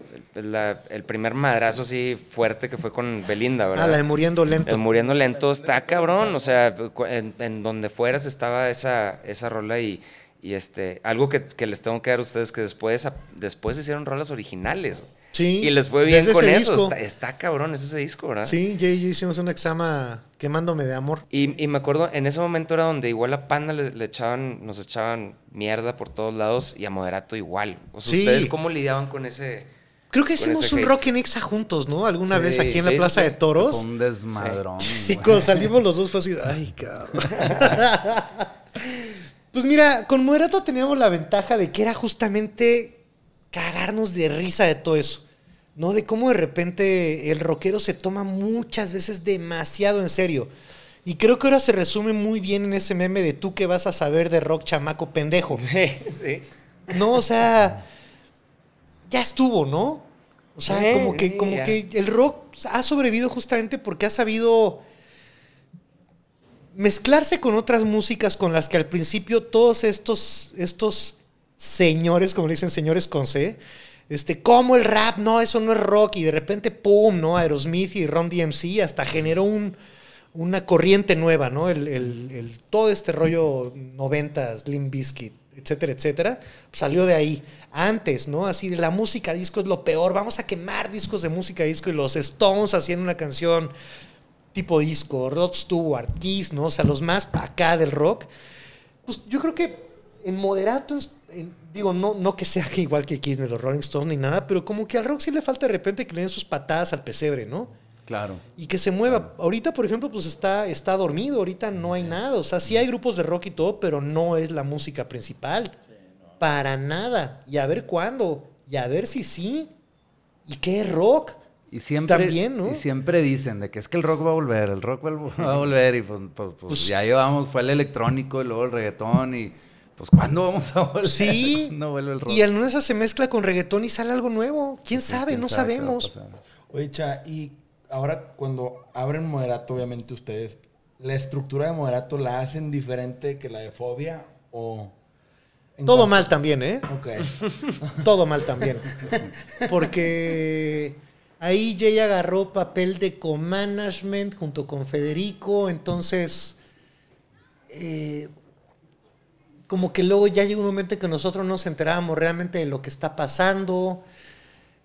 el primer madrazo así fuerte que fue con Belinda, ah, ¿verdad? Ah, la de Muriendo Lento. De Muriendo Lento está cabrón, o sea, en, donde fueras estaba esa, esa rola y, y este, algo que, que, les tengo que dar a ustedes que después, después hicieron rolas originales. Y les fue bien con eso. Está, cabrón, es ese disco, ¿verdad? Sí, Jay hicimos un examen quemándome de amor. Y, me acuerdo, en ese momento era donde igual a Panda le, echaban, nos echaban mierda por todos lados y a Moderato igual. O sea, ¿ustedes cómo lidiaban con ese...? Creo que hicimos un Rock en Exa juntos, ¿no? Alguna vez aquí en la Plaza de Toros. un desmadrón. Sí, cuando salimos los dos fue así, ay, cabrón. pues mira, con Moderato teníamos la ventaja de que era justamente cagarnos de risa de todo eso. ¿No? De cómo de repente el rockero se toma muchas veces demasiado en serio. Y creo que ahora se resume muy bien en ese meme de tú que vas a saber de rock chamaco pendejo. Sí, sí. No, o sea, ya estuvo, ¿no? O sea, como, que, como que el rock ha sobrevivido justamente porque ha sabido mezclarse con otras músicas con las que al principio todos estos, estos señores, como le dicen señores con C, este, como el rap, no, eso no es rock, y de repente, ¡pum!, ¿no? Aerosmith y Ron DMC hasta generó una corriente nueva, ¿no? El, todo este rollo noventas, Slim Biscuit, etcétera, etcétera, salió de ahí. Antes, ¿no? Así, de la música disco es lo peor, vamos a quemar discos de música disco y los Stones haciendo una canción tipo disco, Rod Stewart, Kiss, ¿no? O sea, los más acá del rock. Pues yo creo que en moderato es digo, no, no que sea que igual que Kiss, ni los Rolling Stones, ni nada, pero como que al rock sí le falta de repente que le den sus patadas al pesebre, ¿no? Claro. Y que se mueva. Ahorita, por ejemplo, pues está, está dormido, ahorita no hay nada. O sea, sí hay grupos de rock y todo, pero no es la música principal. Para nada. Y a ver cuándo. Y a ver si sí. ¿Y qué es rock? Y siempre, También, ¿no? y siempre dicen de que es que el rock va a volver, el rock va a volver y pues, pues, pues, pues ya llevamos, fue el electrónico y luego el reggaetón y pues ¿cuándo vamos a volver? Sí. no vuelve el rock. Y el lunes se mezcla con reggaetón y sale algo nuevo. ¿Quién sabe? no sabemos. Oye, Cha, y ahora cuando abren moderato, obviamente ustedes, ¿la estructura de moderato la hacen diferente que la de fobia o...? Todo mal también, ¿eh? Ok. Todo mal también. Porque ahí Jay agarró papel de co-management junto con Federico, entonces... Eh, como que luego ya llegó un momento en que nosotros nos enterábamos realmente de lo que está pasando.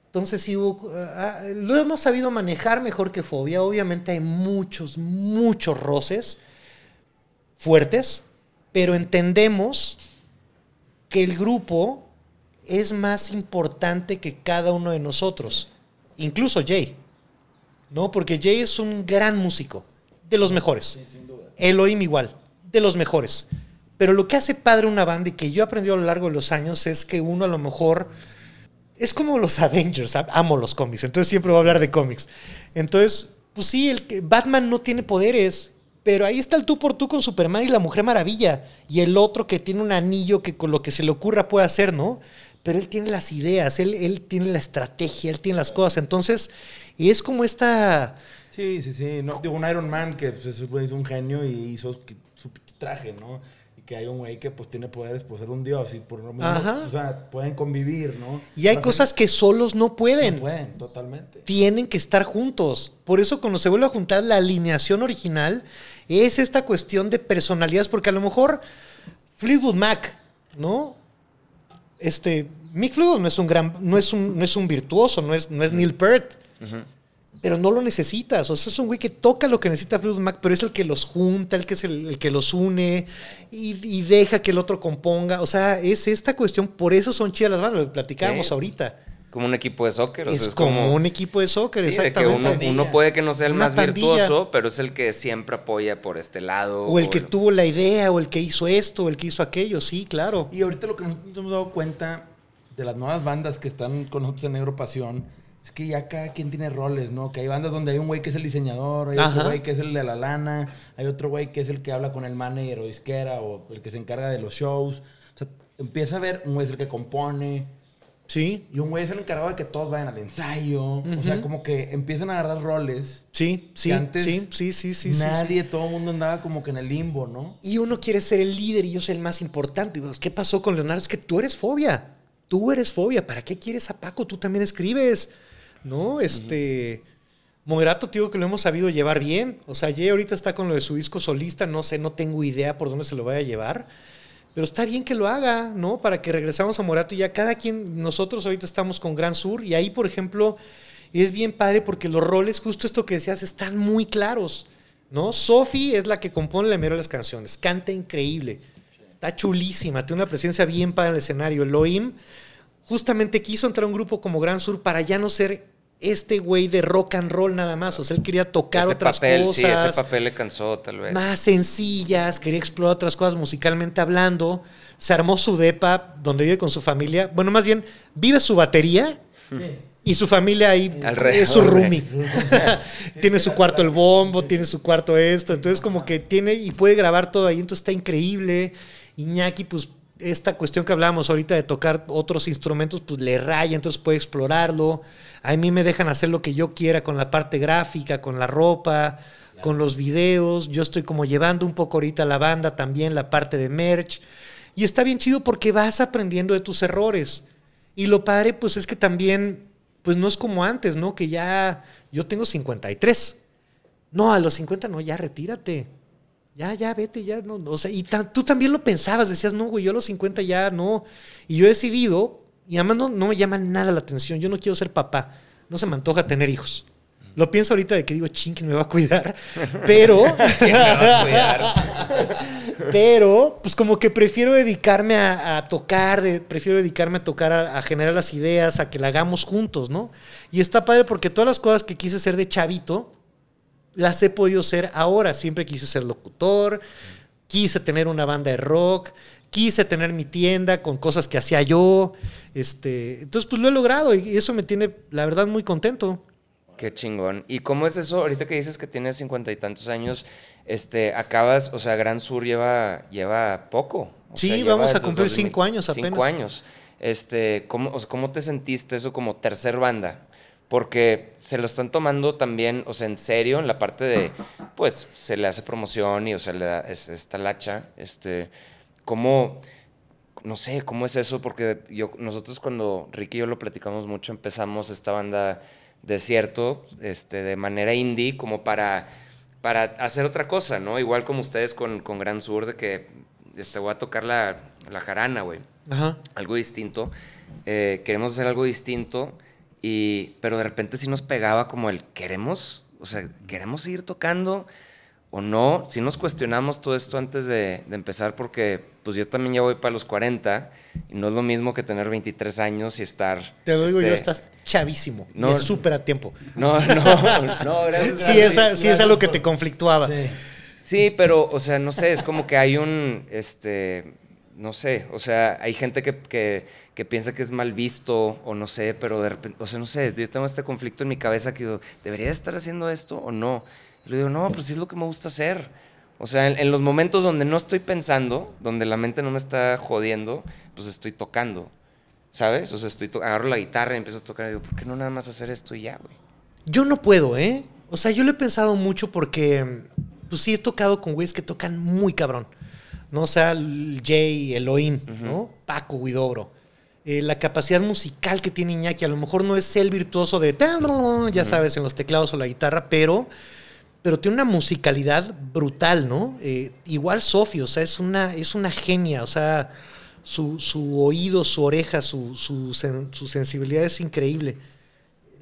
Entonces sí hubo, ah, ah, lo hemos sabido manejar mejor que fobia. Obviamente hay muchos, muchos roces fuertes, pero entendemos que el grupo es más importante que cada uno de nosotros, incluso Jay, ¿no? Porque Jay es un gran músico, de los mejores. Sí, Elohim igual, de los mejores. Pero lo que hace padre una banda y que yo aprendí a lo largo de los años es que uno a lo mejor es como los Avengers, amo los cómics, entonces siempre voy a hablar de cómics. Entonces, pues sí, el, Batman no tiene poderes, pero ahí está el tú por tú con Superman y la Mujer Maravilla, y el otro que tiene un anillo que con lo que se le ocurra puede hacer, ¿no? Pero él tiene las ideas, él, él tiene la estrategia, él tiene las cosas, entonces, y es como esta... Sí, sí, sí, no, digo, un Iron Man que pues, es un genio y hizo su traje, ¿no? que hay un güey que pues tiene poderes por ser un dios y por lo menos, o sea, pueden convivir, ¿no? Y hay cosas que solos no pueden. No pueden, totalmente. Tienen que estar juntos. Por eso cuando se vuelve a juntar la alineación original es esta cuestión de personalidades, porque a lo mejor Fleetwood Mac, ¿no? Este, Mick Fleetwood no es un gran, no es un, es un virtuoso, no es, no es Neil Peart. Ajá pero no lo necesitas. O sea, es un güey que toca lo que necesita Fluid Mac, pero es el que los junta, el que, es el, que los une y, deja que el otro componga. O sea, es esta cuestión. Por eso son chidas las bandas, lo platicábamos ahorita. Como un equipo de soccer. O sea, es, como, un equipo de soccer, exactamente. que uno, puede que no sea el más virtuoso, pero es el que siempre apoya por este lado. O el que tuvo la idea, o el que hizo esto, o el que hizo aquello, sí, claro. Y ahorita lo que nos hemos dado cuenta de las nuevas bandas que están con nosotros en Negro Pasión es que ya cada quien tiene roles, ¿no? Que hay bandas donde hay un güey que es el diseñador, hay otro güey que es el de la lana, hay otro güey que es el que habla con el manager o disquera o el que se encarga de los shows. O sea, empieza a ver, un güey que compone. Sí. Y un güey es el encargado de que todos vayan al ensayo. O sea, como que empiezan a agarrar roles. Sí, sí. antes sí, sí, sí, sí. Nadie, todo el mundo andaba como que en el limbo, ¿no? Y uno quiere ser el líder y yo soy el más importante. ¿Qué pasó con Leonardo? Es que tú eres fobia tú eres fobia, ¿para qué quieres a Paco? Tú también escribes, ¿no? Este... Morato te Moderato, tío, que lo hemos sabido llevar bien. O sea, Jay ahorita está con lo de su disco solista, no sé, no tengo idea por dónde se lo vaya a llevar. Pero está bien que lo haga, ¿no? Para que regresamos a Morato y ya cada quien, nosotros ahorita estamos con Gran Sur y ahí, por ejemplo, es bien padre porque los roles, justo esto que decías, están muy claros, ¿no? Sofi es la que compone la mayoría de las canciones, canta increíble, está chulísima, tiene una presencia bien para el escenario. Elohim justamente quiso entrar a un grupo como Gran Sur para ya no ser este güey de rock and roll nada más. O sea, él quería tocar otras cosas. ese papel le cansó, tal vez. Más sencillas, quería explorar otras cosas musicalmente hablando. Se armó su depa, donde vive con su familia. Bueno, más bien, vive su batería. Y su familia ahí es su roomie. tiene su cuarto el bombo, tiene su cuarto esto. Entonces, como que tiene y puede grabar todo ahí. Entonces, está increíble. Iñaki, pues esta cuestión que hablábamos ahorita de tocar otros instrumentos, pues le raya, entonces puede explorarlo. A mí me dejan hacer lo que yo quiera con la parte gráfica, con la ropa, con los videos. Yo estoy como llevando un poco ahorita la banda también, la parte de merch. Y está bien chido porque vas aprendiendo de tus errores. Y lo padre, pues es que también, pues no es como antes, ¿no? Que ya yo tengo 53. No, a los 50 no, ya retírate ya, ya, vete, ya, no, O sea, y tú también lo pensabas, decías, no, güey, yo a los 50 ya no. Y yo he decidido, y además no, no me llama nada la atención, yo no quiero ser papá, no se me antoja tener hijos. Mm. Lo pienso ahorita de que digo, ching, ¿quién me va a cuidar? Pero. pero, pues como que prefiero dedicarme a, tocar, prefiero dedicarme a tocar, a, a, generar las ideas, a que la hagamos juntos, ¿no? Y está padre porque todas las cosas que quise hacer de chavito, las he podido ser ahora. Siempre quise ser locutor, quise tener una banda de rock, quise tener mi tienda con cosas que hacía yo. Este, entonces, pues lo he logrado y eso me tiene, la verdad, muy contento. Qué chingón. ¿Y cómo es eso? Ahorita que dices que tienes cincuenta y tantos años, este, acabas, o sea, Gran Sur lleva, lleva poco. sí, vamos a cumplir cinco años apenas. Cinco años. Este, ¿cómo, ¿Cómo te sentiste eso como tercer banda? porque se lo están tomando también, o sea, en serio, en la parte de, pues, se le hace promoción y, o sea, le da esta lacha, este, cómo, no sé, cómo es eso, porque yo, nosotros cuando Ricky y yo lo platicamos mucho, empezamos esta banda Desierto, este, de manera indie, como para, para hacer otra cosa, ¿no? Igual como ustedes con, Gran Sur, de que, este, voy a tocar la, la jarana, güey. Ajá. Algo distinto. Eh, queremos hacer algo distinto pero de repente sí nos pegaba como el queremos, o sea, queremos seguir tocando o no. Sí nos cuestionamos todo esto antes de, empezar porque pues yo también ya voy para los 40 y no es lo mismo que tener 23 años y estar... Te lo digo yo, este, estás chavísimo. No, y súper a tiempo. No, no, no, gracias. Sí, sí es algo que te conflictuaba. Sí. pero, o sea, no sé, es como que hay un... Este, no sé, o sea, hay gente que, piensa que es mal visto o no sé, pero de repente, o sea, no sé, yo tengo este conflicto en mi cabeza que digo, ¿debería estar haciendo esto o no? Y le digo, no, pues sí es lo que me gusta hacer. O sea, en, los momentos donde no estoy pensando, donde la mente no me está jodiendo, pues estoy tocando, ¿sabes? O sea, estoy agarro la guitarra y empiezo a tocar y digo, ¿por qué no nada más hacer esto y ya, güey? Yo no puedo, ¿eh? O sea, yo lo he pensado mucho porque, pues sí, he tocado con güeyes que tocan muy cabrón no sea Jay, Elohim, ¿no? Paco Guidobro. Eh, la capacidad musical que tiene Iñaki, a lo mejor no es el virtuoso de, ya sabes, en los teclados o la guitarra, pero, pero tiene una musicalidad brutal, ¿no? Eh, igual Sofi, o sea, es una, es una genia, o sea, su, oído, su oreja, su, sensibilidad es increíble.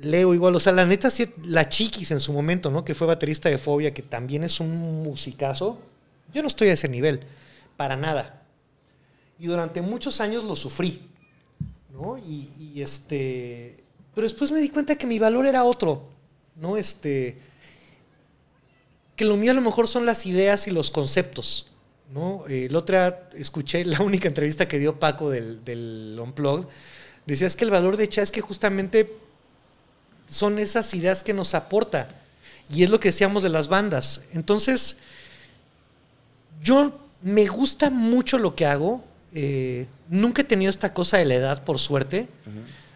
Leo igual, o sea, la neta, la Chiquis en su momento, ¿no? Que fue baterista de Fobia, que también es un musicazo. Yo no estoy a ese nivel para nada. Y durante muchos años lo sufrí, ¿no? Y, este, pero después me di cuenta que mi valor era otro, ¿no? Este, que lo mío a lo mejor son las ideas y los conceptos, ¿no? Eh, el la otra, escuché la única entrevista que dio Paco del, del Unplugged, decía, es que el valor de Cha es que justamente son esas ideas que nos aporta, y es lo que decíamos de las bandas. Entonces, yo me gusta mucho lo que hago. Eh, nunca he tenido esta cosa de la edad, por suerte.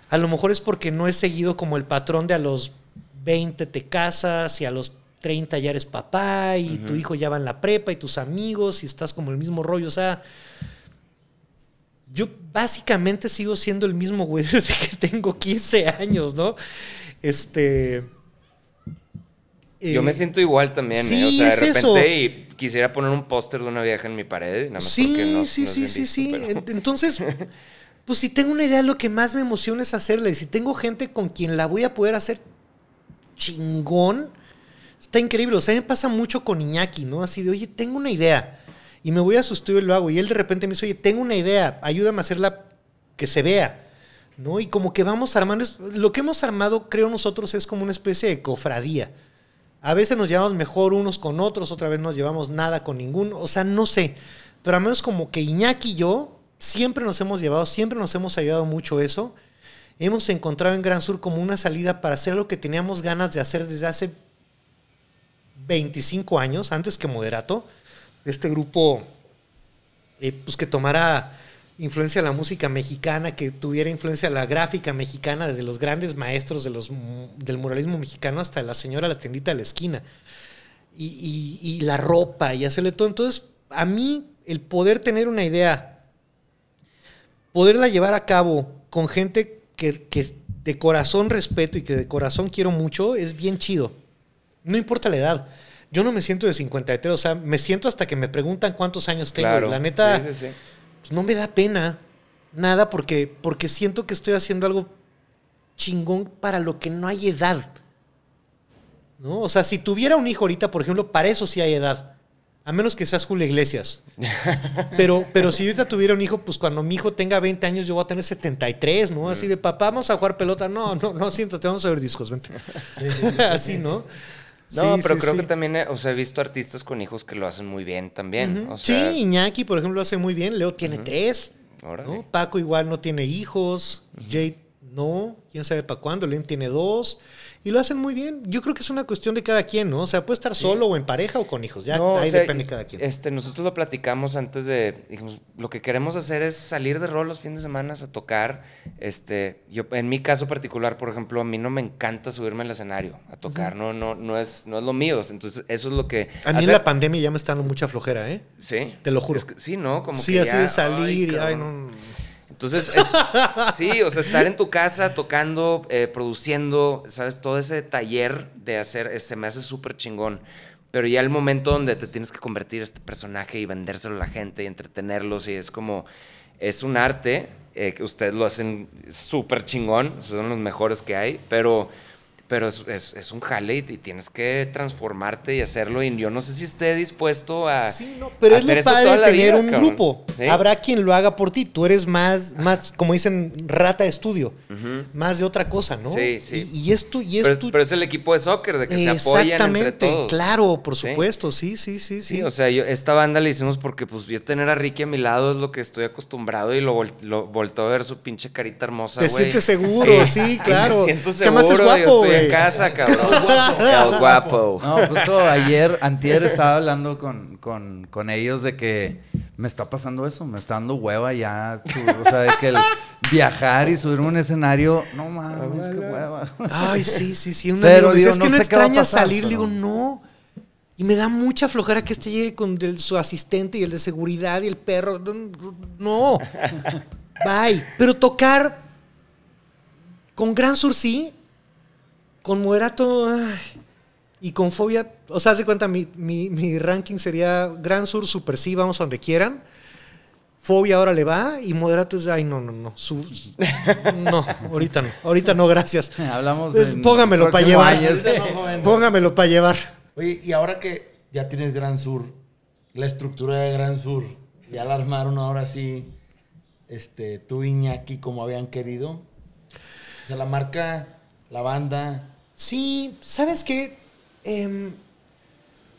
A lo mejor es porque no he seguido como el patrón de a los 20 te casas y a los 30 ya eres papá y tu hijo ya va en la prepa y tus amigos y estás como el mismo rollo. O sea, yo básicamente sigo siendo el mismo güey desde que tengo 15 años, ¿no? Este. yo me eh, siento igual también, ¿eh? sí, O sea, de repente eso quisiera poner un póster de una vieja en mi pared. Nada más sí, sí, sí, sí, sí. Entonces, pues si tengo una idea, lo que más me emociona es hacerla. Y si tengo gente con quien la voy a poder hacer chingón, está increíble. O sea, me pasa mucho con Iñaki, ¿no? Así de, oye, tengo una idea. Y me voy a su y lo hago. Y él de repente me dice, oye, tengo una idea, ayúdame a hacerla que se vea. ¿No? Y como que vamos armando, lo que hemos armado, creo nosotros, es como una especie de cofradía. A veces nos llevamos mejor unos con otros, otra vez nos llevamos nada con ninguno. O sea, no sé. Pero al menos como que Iñaki y yo siempre nos hemos llevado, siempre nos hemos ayudado mucho eso. Hemos encontrado en Gran Sur como una salida para hacer lo que teníamos ganas de hacer desde hace 25 años, antes que Moderato. Este grupo, eh, pues que tomara influencia de la música mexicana, que tuviera influencia de la gráfica mexicana, desde los grandes maestros de los, del muralismo mexicano hasta la señora la tendita de la esquina, y, la ropa, y hacerle todo. Entonces, a mí, el poder tener una idea, poderla llevar a cabo con gente que, de corazón respeto y que de corazón quiero mucho, es bien chido. No importa la edad yo no me siento de 53, o sea, me siento hasta que me preguntan cuántos años tengo. la neta, pues no me da pena nada porque, porque siento que estoy haciendo algo chingón para lo que no hay edad. ¿No? O sea, si tuviera un hijo ahorita, por ejemplo, para eso sí hay edad. A menos que seas Julio Iglesias. Pero, pero si ahorita tuviera un hijo, pues cuando mi hijo tenga 20 años, yo voy a tener 73, ¿no? Así de, papá, vamos a jugar pelota. No, no, no, siéntate, vamos a ver discos, vente. Así, ¿no? No, pero creo que también, eh, o sea, he visto artistas con hijos que lo hacen muy bien también. Sí, Iñaki, por ejemplo, lo hace muy bien. Leo tiene tres. Paco igual no tiene hijos. Jade no. ¿Quién sabe para cuándo? Lynn tiene dos y lo hacen muy bien. Yo creo que es una cuestión de cada quien, ¿no? O sea, puede estar solo o en pareja o con hijos, ya ahí depende de cada quien. Este, nosotros lo platicamos antes de, dijimos, lo que queremos hacer es salir de rol los fines de semana a tocar. Este, yo, en mi caso particular, por ejemplo, a mí no me encanta subirme al escenario a tocar, no, no, no es, no es lo mío. Entonces, eso es lo que. A mí la pandemia ya me está dando mucha flojera, ¿eh? Sí. Te lo juro. sí, ¿no? Como sí, así de salir y, ay, no. Entonces, sí, o sea, estar en tu casa tocando, eh, produciendo, ¿sabes? Todo ese taller de hacer, eh, se me hace súper chingón. Pero ya el momento donde te tienes que convertir este personaje y vendérselo a la gente y entretenerlos, y es como, es un arte, eh, que ustedes lo hacen súper chingón, son los mejores que hay, pero pero es, es, un jale y, tienes que transformarte y hacerlo. Y yo no sé si esté dispuesto a. Sí, pero es lo padre tener un grupo. Habrá quien lo haga por ti. Tú eres más, más como dicen, rata de estudio, más de otra cosa, ¿no? Sí, sí. Y, esto, y esto. Pero, es el equipo de soccer, de que se apoyan entre Claro, por supuesto, sí, sí, sí. Sí, o sea, yo, esta banda la hicimos porque, pues, yo tener a Ricky a mi lado es lo que estoy acostumbrado y lo, vol lo volteo a ver su pinche carita hermosa, Te sientes seguro, sí, claro. qué más seguro, es guapo, en casa, cabrón. guapo. No, justo pues, ayer, antier estaba hablando con, ellos de que me está pasando eso, me está dando hueva ya. O sea, de que el viajar y subirme un escenario, no mames, qué hueva. Ay, sí, sí, sí. Pero es que no extraña salir, digo, no. Y me da mucha flojera que este llegue con su asistente y el de seguridad y el perro. No. Bye. Pero tocar con Gran Sur sí con moderato y con fobia, o sea, se cuenta, mi, ranking sería Gran Sur, Super Sí, vamos a donde quieran. Fobia ahora le va y moderato es, ay, no, no, no. no, ahorita no, ahorita no, gracias. Hablamos de. Eh, póngamelo para llevar. Póngamelo para llevar. Oye, y ahora que ya tienes Gran Sur, la estructura de Gran Sur, ya la armaron ahora sí, este, viña aquí como habían querido. O sea, la marca, la banda, Sí, ¿sabes qué? Em,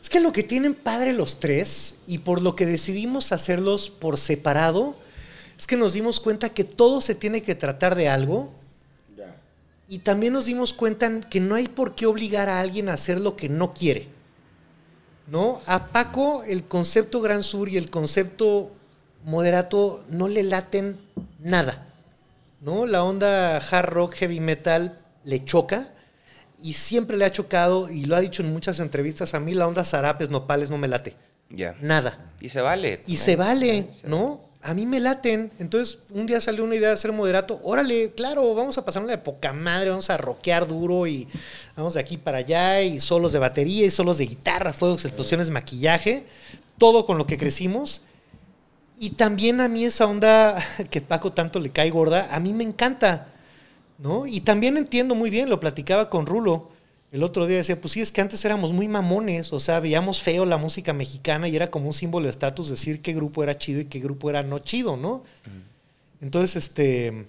es que lo que tienen padre los tres, y por lo que decidimos hacerlos por separado, es que nos dimos cuenta que todo se tiene que tratar de algo. Y también nos dimos cuenta que no hay por qué obligar a alguien a hacer lo que no quiere. ¿No? A Paco el concepto Gran Sur y el concepto moderato no le laten nada. ¿No? La onda hard rock, heavy metal le choca y siempre le ha chocado, y lo ha dicho en muchas entrevistas, a mí la onda zarapes, nopales no me late. Ya. Nada. Y se vale. Y se vale, ¿no? A mí me laten. Entonces, un día salió una idea de ser moderato. Órale, claro, vamos a pasar una época madre, vamos a rockear duro y vamos de aquí para allá y solos de batería y solos de guitarra, fuegos, explosiones, maquillaje. Todo con lo que crecimos. Y también a mí esa onda que Paco tanto le cae gorda, a mí me encanta. ¿no? Y también entiendo muy bien, lo platicaba con Rulo el otro día, decía, pues sí, es que antes éramos muy mamones, o sea, veíamos feo la música mexicana y era como un símbolo de estatus decir qué grupo era chido y qué grupo era no chido, ¿no? Entonces, este,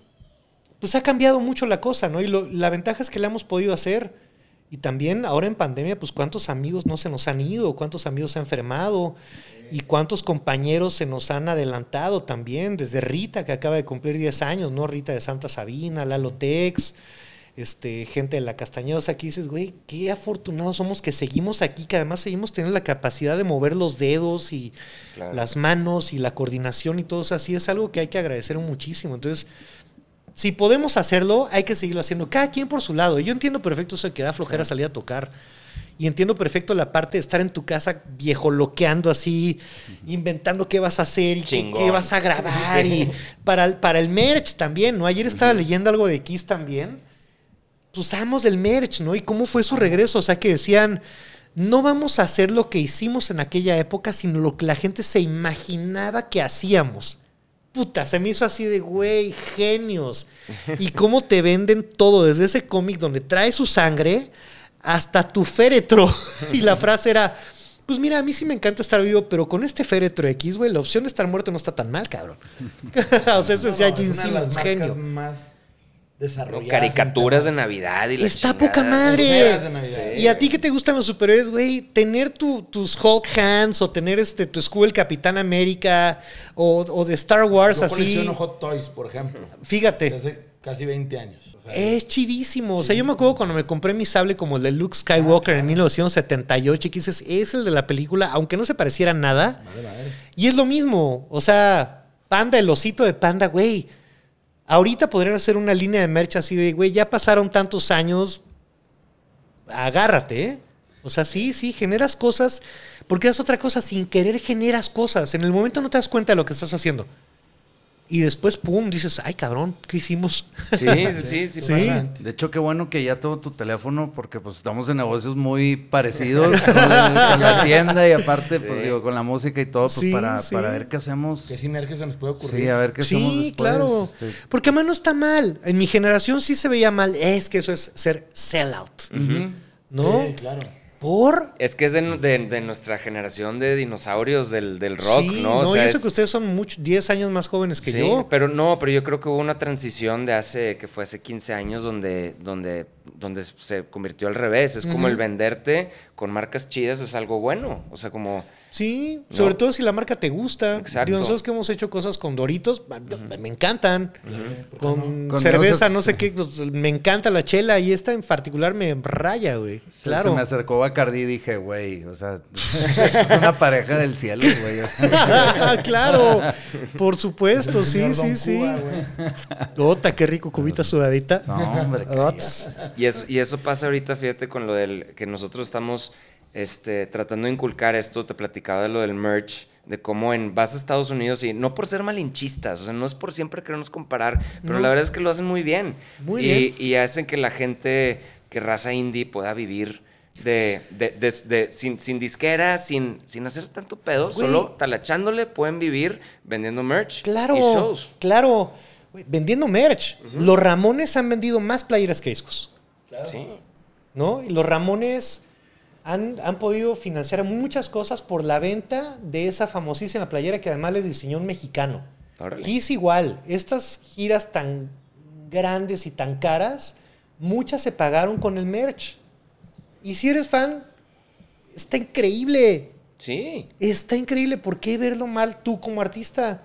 pues ha cambiado mucho la cosa, ¿no? Y la ventaja es que la hemos podido hacer. Y también ahora en pandemia, pues cuántos amigos no se nos han ido, cuántos amigos se han enfermado. Y cuántos compañeros se nos han adelantado también, desde Rita, que acaba de cumplir 10 años, ¿no? Rita de Santa Sabina, Lalo Tex, este, gente de la Castañeda. O dices, güey, qué afortunados somos que seguimos aquí, que además seguimos teniendo la capacidad de mover los dedos y las manos y la coordinación y todo. eso así es algo que hay que agradecer muchísimo. Entonces, si podemos hacerlo, hay que seguirlo haciendo. Cada quien por su lado. Yo entiendo perfecto eso que da flojera salir a tocar. Y entiendo perfecto la parte de estar en tu casa viejo loqueando así, inventando qué vas a hacer y qué, vas a grabar. Y para, para el merch también, ¿no? Ayer estaba leyendo algo de Kiss también. Pues, usamos el merch, ¿no? Y cómo fue su regreso. O sea, que decían, no vamos a hacer lo que hicimos en aquella época, sino lo que la gente se imaginaba que hacíamos. Puta, se me hizo así de, güey, genios. Y cómo te venden todo, desde ese cómic donde trae su sangre hasta tu féretro. y la frase era, pues mira, a mí sí me encanta estar vivo, pero con este féretro X, güey, la opción de estar muerto no está tan mal, cabrón. o sea, eso decía no, genio. Más caricaturas de Navidad y Está poca madre. Y a ti que te gustan los superhéroes, güey, tener tus Hulk Hands o tener este tu el Capitán América o, de Star Wars Yo así. Hot Toys, por ejemplo. Fíjate. Casi 20 años. es chidísimo. O sea, yo me acuerdo cuando me compré mi sable como el de Luke Skywalker en 1978, ah, Y dices, es el de la película, aunque no se pareciera nada. Y es lo mismo. O sea, Panda, el osito de Panda, güey. Ahorita podrían hacer una línea de merch así de, güey, ya pasaron tantos años, agárrate. ¿eh? O sea, sí, sí, generas cosas, porque es otra cosa, sin querer generas cosas. En el momento no te das cuenta de lo que estás haciendo. Y después, pum, dices, ay, cabrón, ¿qué hicimos? Sí, sí, sí, sí, pasa. De hecho, qué bueno que ya todo tu teléfono, porque pues estamos en negocios muy parecidos con, la tienda y aparte, pues digo, con la música y todo, pues, para, para, ver qué hacemos. ¿Qué sinergia se nos puede ocurrir? Sí, a ver qué hacemos después. claro. Este. Porque además no está mal. En mi generación sí se veía mal. Es que eso es ser sellout. ¿No? Sí, claro. ¿Por? Es que es de, nuestra generación de dinosaurios del, rock, ¿no? no, eso que ustedes son 10 años más jóvenes que sí, Pero no, pero yo creo que hubo una transición de hace, que fue hace 15 años, donde, donde, donde se convirtió al revés. Es como el venderte con marcas chidas es algo bueno. O sea, como. Sí, sobre todo si la marca te gusta. Exacto. Digo, nosotros que hemos hecho cosas con doritos, me encantan. con, cerveza, no sé qué, pues, me encanta la chela y esta en particular me raya, güey. Claro. Se me acercó Bacardi y dije, güey, o sea, es una pareja del cielo, güey. claro, por supuesto, sí, sí, sí. Ota, qué rico, cubita sudadita. No, hombre. y, y eso pasa ahorita, fíjate, con lo del que nosotros estamos este, tratando de inculcar esto, te platicaba de lo del merch, de cómo en vas a Estados Unidos y no por ser malinchistas, o sea, no es por siempre querernos comparar, pero la verdad es que lo hacen muy bien. Muy y, bien. Y hacen que la gente que raza indie pueda vivir de, sin, sin, disquera, sin, sin hacer tanto pedo, solo talachándole pueden vivir vendiendo merch claro, Claro, vendiendo merch. Los Ramones han vendido más playeras que discos. Claro. ¿No? Y los Ramones han, podido financiar muchas cosas por la venta de esa famosísima playera que además les diseñó un mexicano. Y es igual, estas giras tan grandes y tan caras, muchas se pagaron con el merch. Y si eres fan, está increíble. Sí. Está increíble. ¿Por qué verlo mal tú como artista?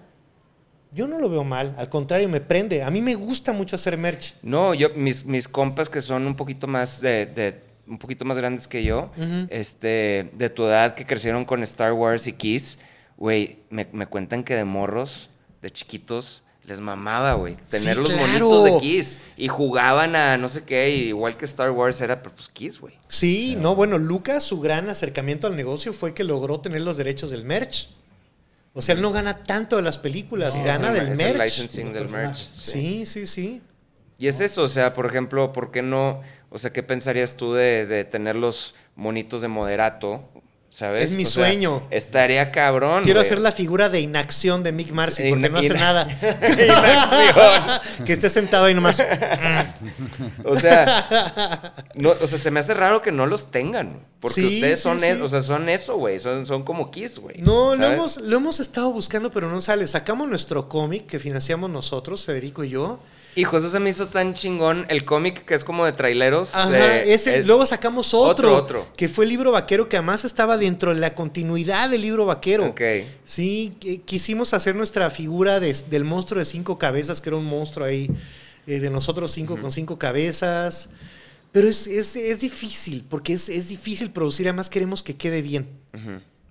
Yo no lo veo mal, al contrario, me prende. A mí me gusta mucho hacer merch. No, yo, mis, mis compas que son un poquito más de un poquito más grandes que yo, este, de tu edad que crecieron con Star Wars y Kiss, güey, me, cuentan que de morros, de chiquitos, les mamaba, güey, tener los monitos de Kiss y jugaban a no sé qué, igual que Star Wars era, pero pues Kiss, güey. Sí, no, bueno, Lucas, su gran acercamiento al negocio fue que logró tener los derechos del merch. O sea, él no gana tanto de las películas, gana del, merch. merch. sí, sí. sí. Y es eso, o sea, por ejemplo, ¿por qué no? O sea, ¿qué pensarías tú de, tener los monitos de moderato? ¿Sabes? Es mi sueño. estaría cabrón. Quiero ser hacer la figura de inacción de Mick Marcy, porque no hace nada. inacción. que esté sentado ahí nomás. o sea, o se me hace raro que no los tengan. Porque ustedes son, e, o son eso, güey. Son, son como Kiss, güey. No, lo hemos, lo hemos estado buscando, pero no sale. Sacamos nuestro cómic que financiamos nosotros, Federico y yo y José se me hizo tan chingón el cómic que es como de traileros. Ajá, ese, luego sacamos otro, otro, Que fue el libro vaquero que además estaba dentro de la continuidad del libro vaquero. Ok. Sí, quisimos hacer nuestra figura del monstruo de cinco cabezas, que era un monstruo ahí, eh, de nosotros cinco con cinco cabezas. Pero es, es, difícil, porque es, difícil producir, además queremos que quede bien.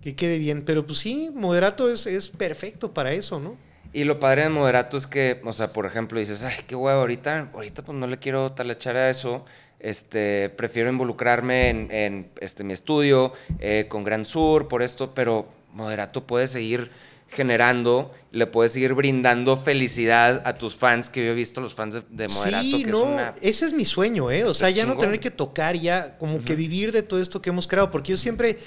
Que quede bien. Pero pues sí, moderato es, es perfecto para eso, ¿no? Y lo padre de moderato es que, o sea, por ejemplo, dices, ay, qué huevo, ahorita, ahorita pues no le quiero talachar a eso. Este, prefiero involucrarme en, este, mi estudio, eh, con Gran Sur, por esto, pero moderato puede seguir generando, le puedes seguir brindando felicidad a tus fans, que yo he visto los fans de, Moderato. Sí, que no, es una, ese es mi sueño, ¿eh? O sea, ya no tener que tocar, ya como que vivir de todo esto que hemos creado, porque yo siempre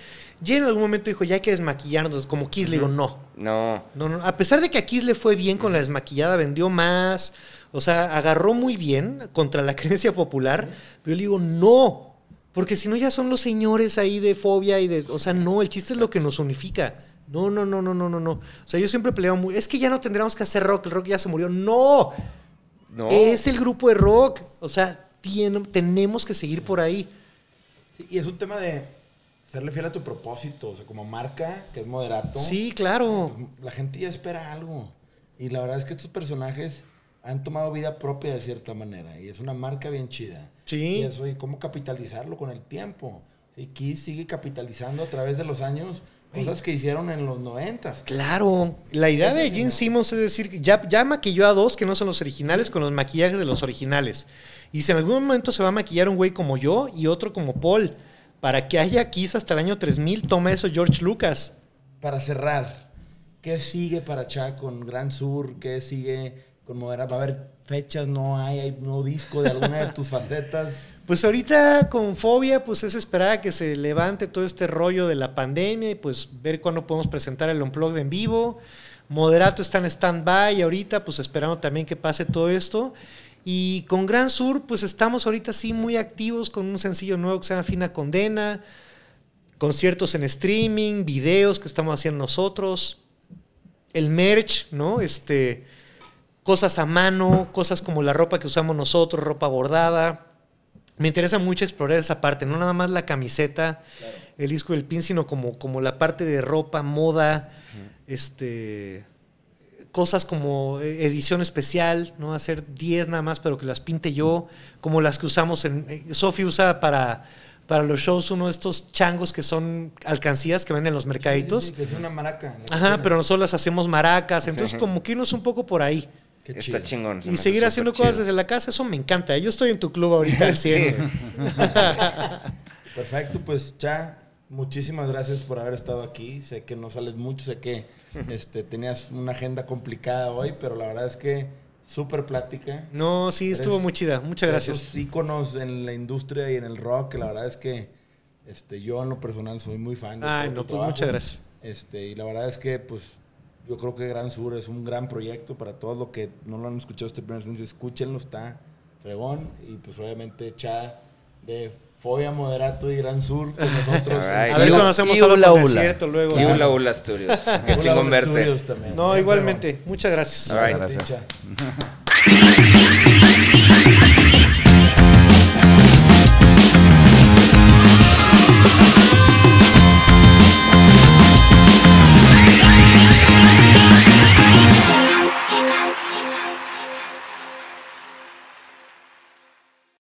y en algún momento dijo, ya hay que desmaquillarnos, como Kiss le digo, no. No. no, A pesar de que a Kiss le fue bien con la desmaquillada, vendió más, o sea, agarró muy bien contra la creencia popular, pero yo le digo, no, porque si no ya son los señores ahí de fobia y de... O sea, no, el chiste es lo que nos unifica. No, no, no, no, no, no, O sea, yo siempre peleaba muy... Es que ya no tendríamos que hacer rock, el rock ya se murió. No. No. Es el grupo de rock. O sea, tenemos que seguir por ahí. y es un tema de serle fiel a tu propósito, o sea, como marca, que es moderato. Sí, claro. Eh, pues, la gente ya espera algo. Y la verdad es que estos personajes han tomado vida propia de cierta manera. Y es una marca bien chida. Sí. Y eso, y cómo capitalizarlo con el tiempo. Y Kiss sigue capitalizando a través de los años cosas que hicieron en los noventas. Claro, la idea de Gene Simmons es decir, ya, ya maquilló a dos que no son los originales con los maquillajes de los originales. Y si en algún momento se va a maquillar un güey como yo y otro como Paul, para que haya quizás hasta el año 3000, toma eso George Lucas. Para cerrar, ¿qué sigue para Chá con Gran Sur? ¿Qué sigue con Moderato, ¿Va a haber fechas? ¿No hay, hay disco de alguna de tus facetas? Pues ahorita con fobia, pues es esperar que se levante todo este rollo de la pandemia y pues ver cuándo podemos presentar el Unplugged en vivo. Moderato está en stand-by ahorita, pues esperando también que pase todo esto. Y con Gran Sur, pues estamos ahorita sí muy activos con un sencillo nuevo que se llama Fina Condena, conciertos en streaming, videos que estamos haciendo nosotros, el merch, ¿no? Este, cosas a mano, cosas como la ropa que usamos nosotros, ropa bordada. Me interesa mucho explorar esa parte, no nada más la camiseta, el disco del pin, sino como, como la parte de ropa, moda, este cosas como eh, edición especial, ¿no? Hacer 10 nada más, pero que las pinte yo, como las que usamos en. Eh, Sofi usa para, para los shows uno de estos changos que son alcancías que venden en los mercaditos. es una maraca. Ajá, pero nosotros las hacemos maracas. Entonces, como que irnos un poco por ahí. Qué Está chingón. y seguir haciendo cosas desde la casa, eso me encanta. ¿eh? Yo estoy en tu club ahorita Sí. Perfecto, pues ya Muchísimas gracias por haber estado aquí. Sé que no sales mucho, sé que este, tenías una agenda complicada hoy, pero la verdad es que súper plática. No, sí, estuvo muy chida. Muchas gracias. Esos íconos en la industria y en el rock, la verdad es que este, yo en lo personal soy muy fan. no, pues, muchas gracias. Este, y la verdad es que, pues, yo creo que Gran Sur es un gran proyecto para todos los que no lo han escuchado este primer sencillo. Escúchenlo, está fregón. Y pues obviamente Cha de Fobia Moderato y Gran Sur con nosotros. Right. A ver conocemos hacemos algo luego. Y Ula Ula Studios. Qué chingón verte. Studios también. No, igualmente. Muchas gracias. All gracias.